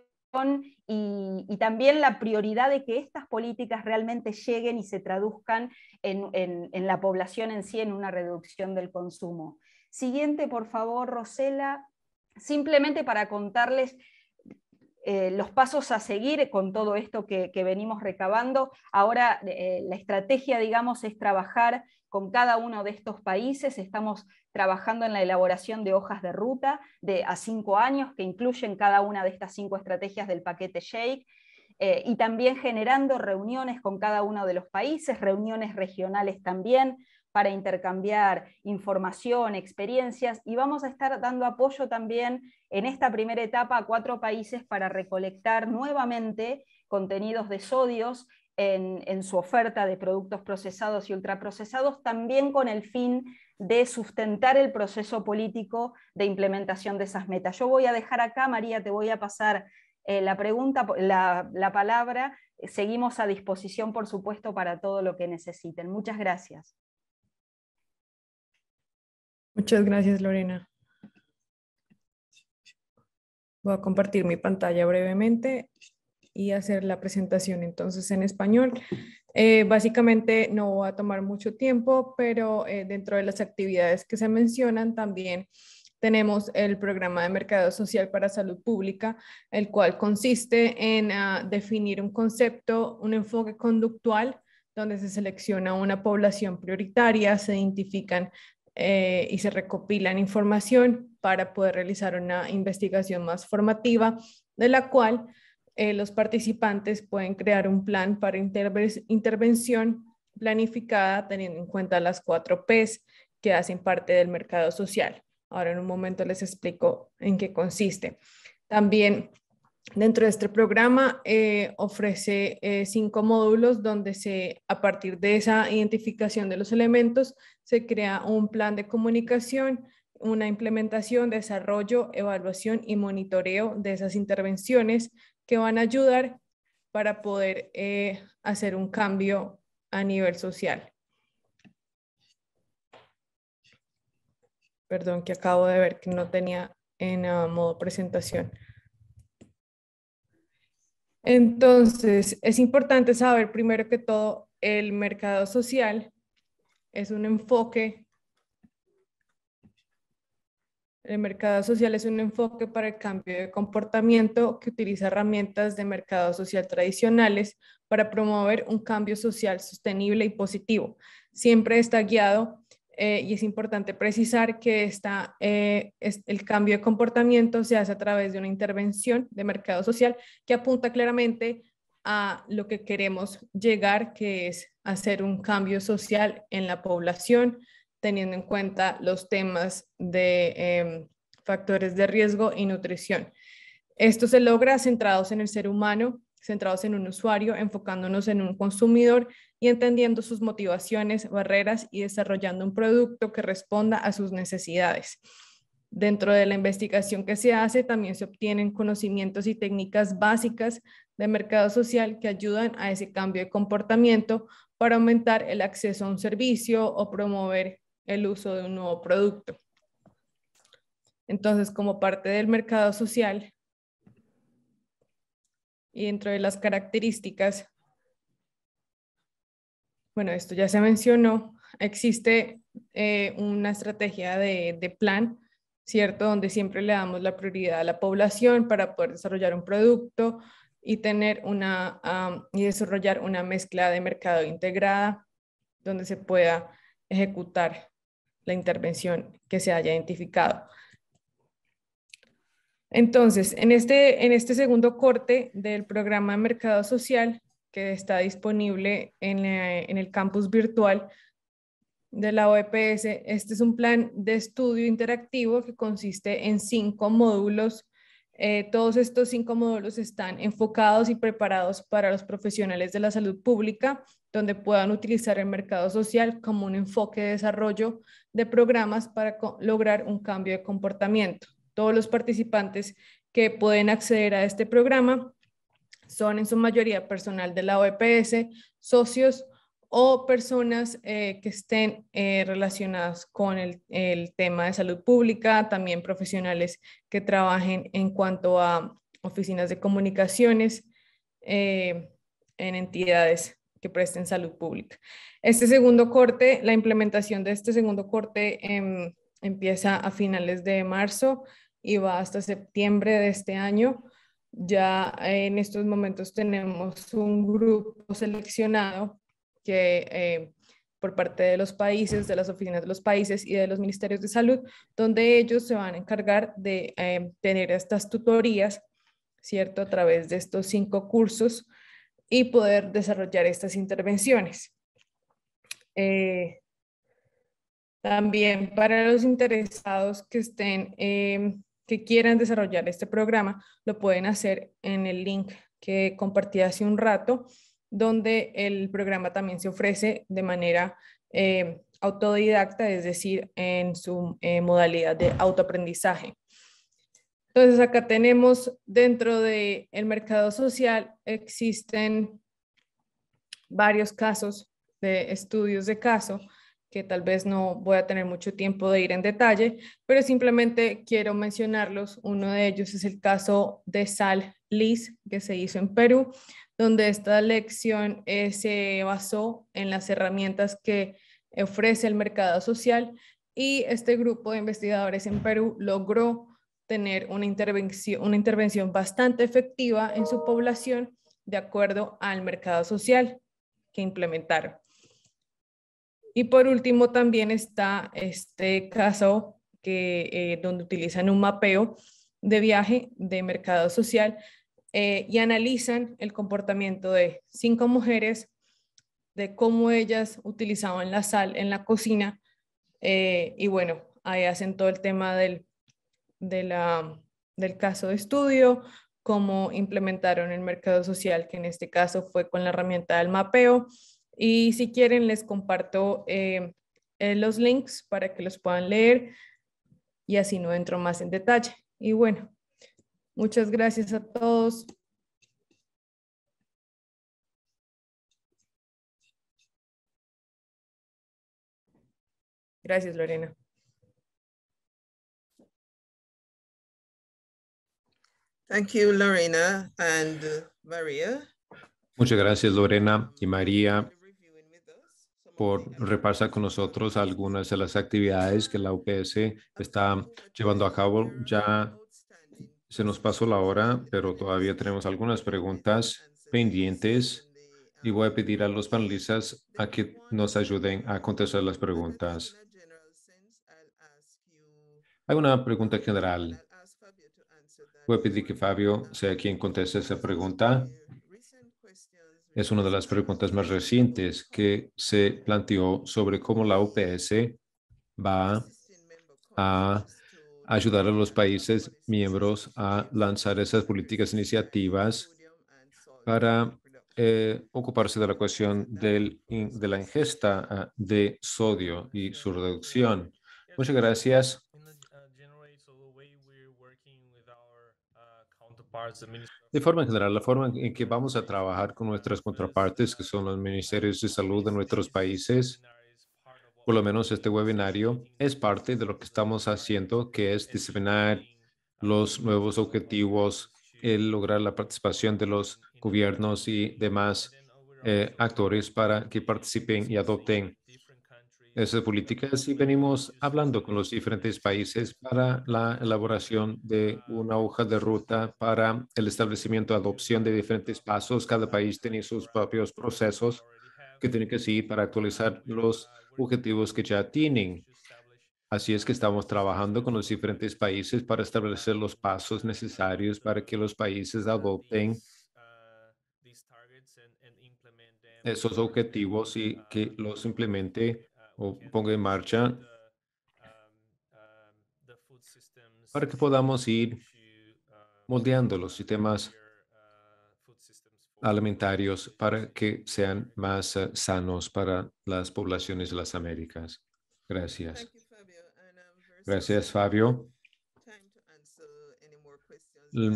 y, también la prioridad de que estas políticas realmente lleguen y se traduzcan en, en la población en sí en una reducción del consumo. Siguiente, por favor, Rosela, simplemente para contarles eh, los pasos a seguir con todo esto que, venimos recabando. Ahora eh, la estrategia, digamos, es trabajar con cada uno de estos países. Estamos trabajando en la elaboración de hojas de ruta de a cinco años que incluyen cada una de estas cinco estrategias del paquete Shake. Eh, y también generando reuniones con cada uno de los países, reuniones regionales también, para intercambiar información, experiencias y vamos a estar dando apoyo también en esta primera etapa a cuatro países para recolectar nuevamente contenidos de sodios en, su oferta de productos procesados y ultraprocesados, también con el fin de sustentar el proceso político de implementación de esas metas. Yo voy a dejar acá, María, te voy a pasar eh, la pregunta, la palabra. Seguimos a disposición, por supuesto, para todo lo que necesiten. Muchas gracias. Muchas gracias, Lorena. Voy a compartir mi pantalla brevemente y hacer la presentación entonces en español. Eh, básicamente no voy a tomar mucho tiempo, pero eh, dentro de las actividades que se mencionan también tenemos el programa de mercado social para salud pública, el cual consiste en ah, definir un concepto, un enfoque conductual, donde se selecciona una población prioritaria, se identifican eh, y se recopilan información para poder realizar una investigación más formativa, de la cual eh, los participantes pueden crear un plan para intervención planificada teniendo en cuenta las cuatro Ps que hacen parte del mercado social. Ahora en un momento les explico en qué consiste. También Dentro de este programa eh, ofrece eh, cinco módulos donde se, a partir de esa identificación de los elementos se crea un plan de comunicación, una implementación, desarrollo, evaluación y monitoreo de esas intervenciones que van a ayudar para poder eh, hacer un cambio a nivel social. Perdón que acabo de ver que no tenía en ah, modo presentación. Entonces, es importante saber primero que todo, el mercado social es un enfoque, el mercado social es un enfoque para el cambio de comportamiento que utiliza herramientas de mercado social tradicionales para promover un cambio social sostenible y positivo. Siempre está guiado eh, y es importante precisar que eh, el cambio de comportamiento se hace a través de una intervención de mercado social que apunta claramente a lo que queremos llegar, que es hacer un cambio social en la población, teniendo en cuenta los temas de em, factores de riesgo y nutrición. Esto se logra centrados en el ser humano, centrados en un usuario, enfocándonos en un consumidor y entendiendo sus motivaciones, barreras y desarrollando un producto que responda a sus necesidades. Dentro de la investigación que se hace, también se obtienen conocimientos y técnicas básicas de mercado social que ayudan a ese cambio de comportamiento para aumentar el acceso a un servicio o promover el uso de un nuevo producto. Entonces, como parte del mercado social, y dentro de las características, bueno, esto ya se mencionó, existe eh, una estrategia de, plan, ¿cierto? Donde siempre le damos la prioridad a la población para poder desarrollar un producto y tener una y desarrollar una mezcla de mercado integrada donde se pueda ejecutar la intervención que se haya identificado. Entonces, este, en este, segundo corte del programa de Mercado Social, que está disponible en, eh, el campus virtual de la OEPS, este es un plan de estudio interactivo que consiste en cinco módulos eh, todos estos cinco módulos están enfocados y preparados para los profesionales de la salud pública, donde puedan utilizar el mercado social como un enfoque de desarrollo de programas para lograr un cambio de comportamiento todos los participantes que pueden acceder a este programa son en su mayoría personal de la OEPS, socios o personas eh, que estén eh, relacionadas con el, tema de salud pública, también profesionales que trabajen en cuanto a oficinas de comunicaciones eh, en entidades que presten salud pública. Este segundo corte, la implementación de este segundo corte em, empieza a finales de marzo y va hasta septiembre de este año. Ya en estos momentos tenemos un grupo seleccionado que eh, por parte de los países, de las oficinas de los países y de los ministerios de salud, donde ellos se van a encargar de eh, tener estas tutorías, ¿cierto? A través de estos cinco cursos y poder desarrollar estas intervenciones. Eh, también para los interesados que estén que quieran desarrollar este programa, lo pueden hacer en el link que compartí hace un rato, donde el programa también se ofrece de manera eh, autodidacta, es decir, en su eh, modalidad de autoaprendizaje. Entonces, acá tenemos dentro del mercado social, existen varios casos de estudios de caso que tal vez no voy a tener mucho tiempo de ir en detalle, pero simplemente quiero mencionarlos. Uno de ellos es el caso de Sal Liz, que se hizo en Perú, donde esta lección eh, se basó en las herramientas que ofrece el mercado social y este grupo de investigadores en Perú logró tener una intervención bastante efectiva en su población de acuerdo al mercado social que implementaron. Y por último también está este caso que, eh, donde utilizan un mapeo de viaje de mercado social eh, y analizan el comportamiento de cinco mujeres, de cómo ellas utilizaban la sal en la cocina eh, y bueno, ahí hacen todo el tema del, del caso de estudio, cómo implementaron el mercado social, que en este caso fue con la herramienta del mapeo, y si quieren, les comparto eh, eh, los links para que los puedan leer y así no entro más en detalle. Y bueno, muchas gracias a todos. Gracias, Lorena. Thank you, Lorena and uh, María. Muchas gracias, Lorena y María por repasar con nosotros algunas de las actividades que la UPS está llevando a cabo. Ya se nos pasó la hora, pero todavía tenemos algunas preguntas pendientes y voy a pedir a los panelistas a que nos ayuden a contestar las preguntas. Hay una pregunta general. Voy a pedir que Fabio sea quien conteste esa pregunta. Es una de las preguntas más recientes que se planteó sobre cómo la OPS va a ayudar a los países miembros a lanzar esas políticas, iniciativas para eh, ocuparse de la cuestión del, de la ingesta ah, de sodio y su reducción. Muchas gracias. De forma general, la forma en que vamos a trabajar con nuestras contrapartes, que son los ministerios de salud de nuestros países, por lo menos este webinario, es parte de lo que estamos haciendo, que es diseminar los nuevos objetivos, el lograr la participación de los gobiernos y demás eh, actores para que participen y adopten esas políticas y venimos hablando con los diferentes países para la elaboración de una hoja de ruta para el establecimiento, de adopción de diferentes pasos. Cada país tiene sus propios procesos que tiene que seguir para actualizar los objetivos que ya tienen. Así es que estamos trabajando con los diferentes países para establecer los pasos necesarios para que los países adopten esos objetivos y que los implemente o ponga en marcha para que podamos ir moldeando los sistemas alimentarios para que sean más eh, sanos para las poblaciones de las Américas. Gracias. Um, Gracias, Fabio. Mm,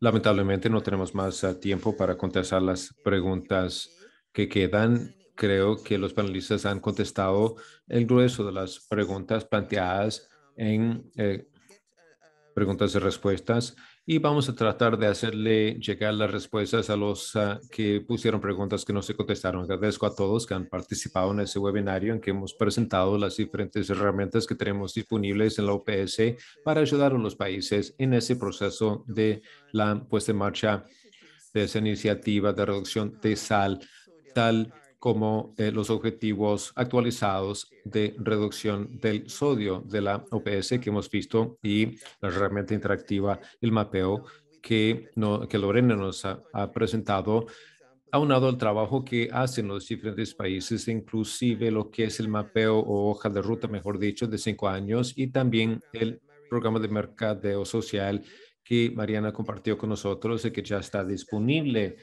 lamentablemente no tenemos más eh, tiempo para contestar las preguntas que quedan. Creo que los panelistas han contestado el grueso de las preguntas planteadas en eh, preguntas y respuestas y vamos a tratar de hacerle llegar las respuestas a los ah, que pusieron preguntas que no se contestaron. Agradezco a todos que han participado en ese webinario en que hemos presentado las diferentes herramientas que tenemos disponibles en la OPS para ayudar a los países en ese proceso de la puesta en marcha de esa iniciativa de reducción de sal, tal como eh, los objetivos actualizados de reducción del sodio de la OPS que hemos visto y la herramienta interactiva, el mapeo que, Lorena nos ha, ha presentado, aunado al trabajo que hacen los diferentes países, inclusive lo que es el mapeo o hoja de ruta, mejor dicho, de cinco años y también el programa de mercadeo social que Mariana compartió con nosotros y que ya está disponible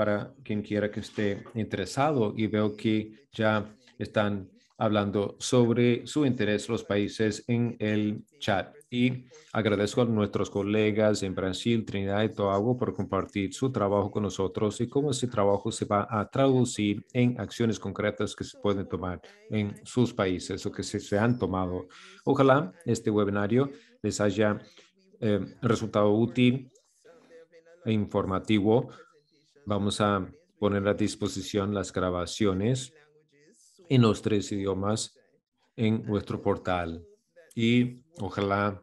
para quien quiera que esté interesado. Y veo que ya están hablando sobre su interés los países en el chat. Y agradezco a nuestros colegas en Brasil, Trinidad y Tobago por compartir su trabajo con nosotros y cómo ese trabajo se va a traducir en acciones concretas que se pueden tomar en sus países o que se, han tomado. Ojalá este webinario les haya eh, resultado útil e informativo Vamos a poner a disposición las grabaciones en los tres idiomas en nuestro portal. Y ojalá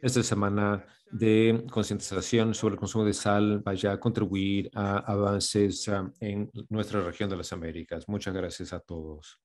esta semana de concientización sobre el consumo de sal vaya a contribuir a avances ah, en nuestra región de las Américas. Muchas gracias a todos.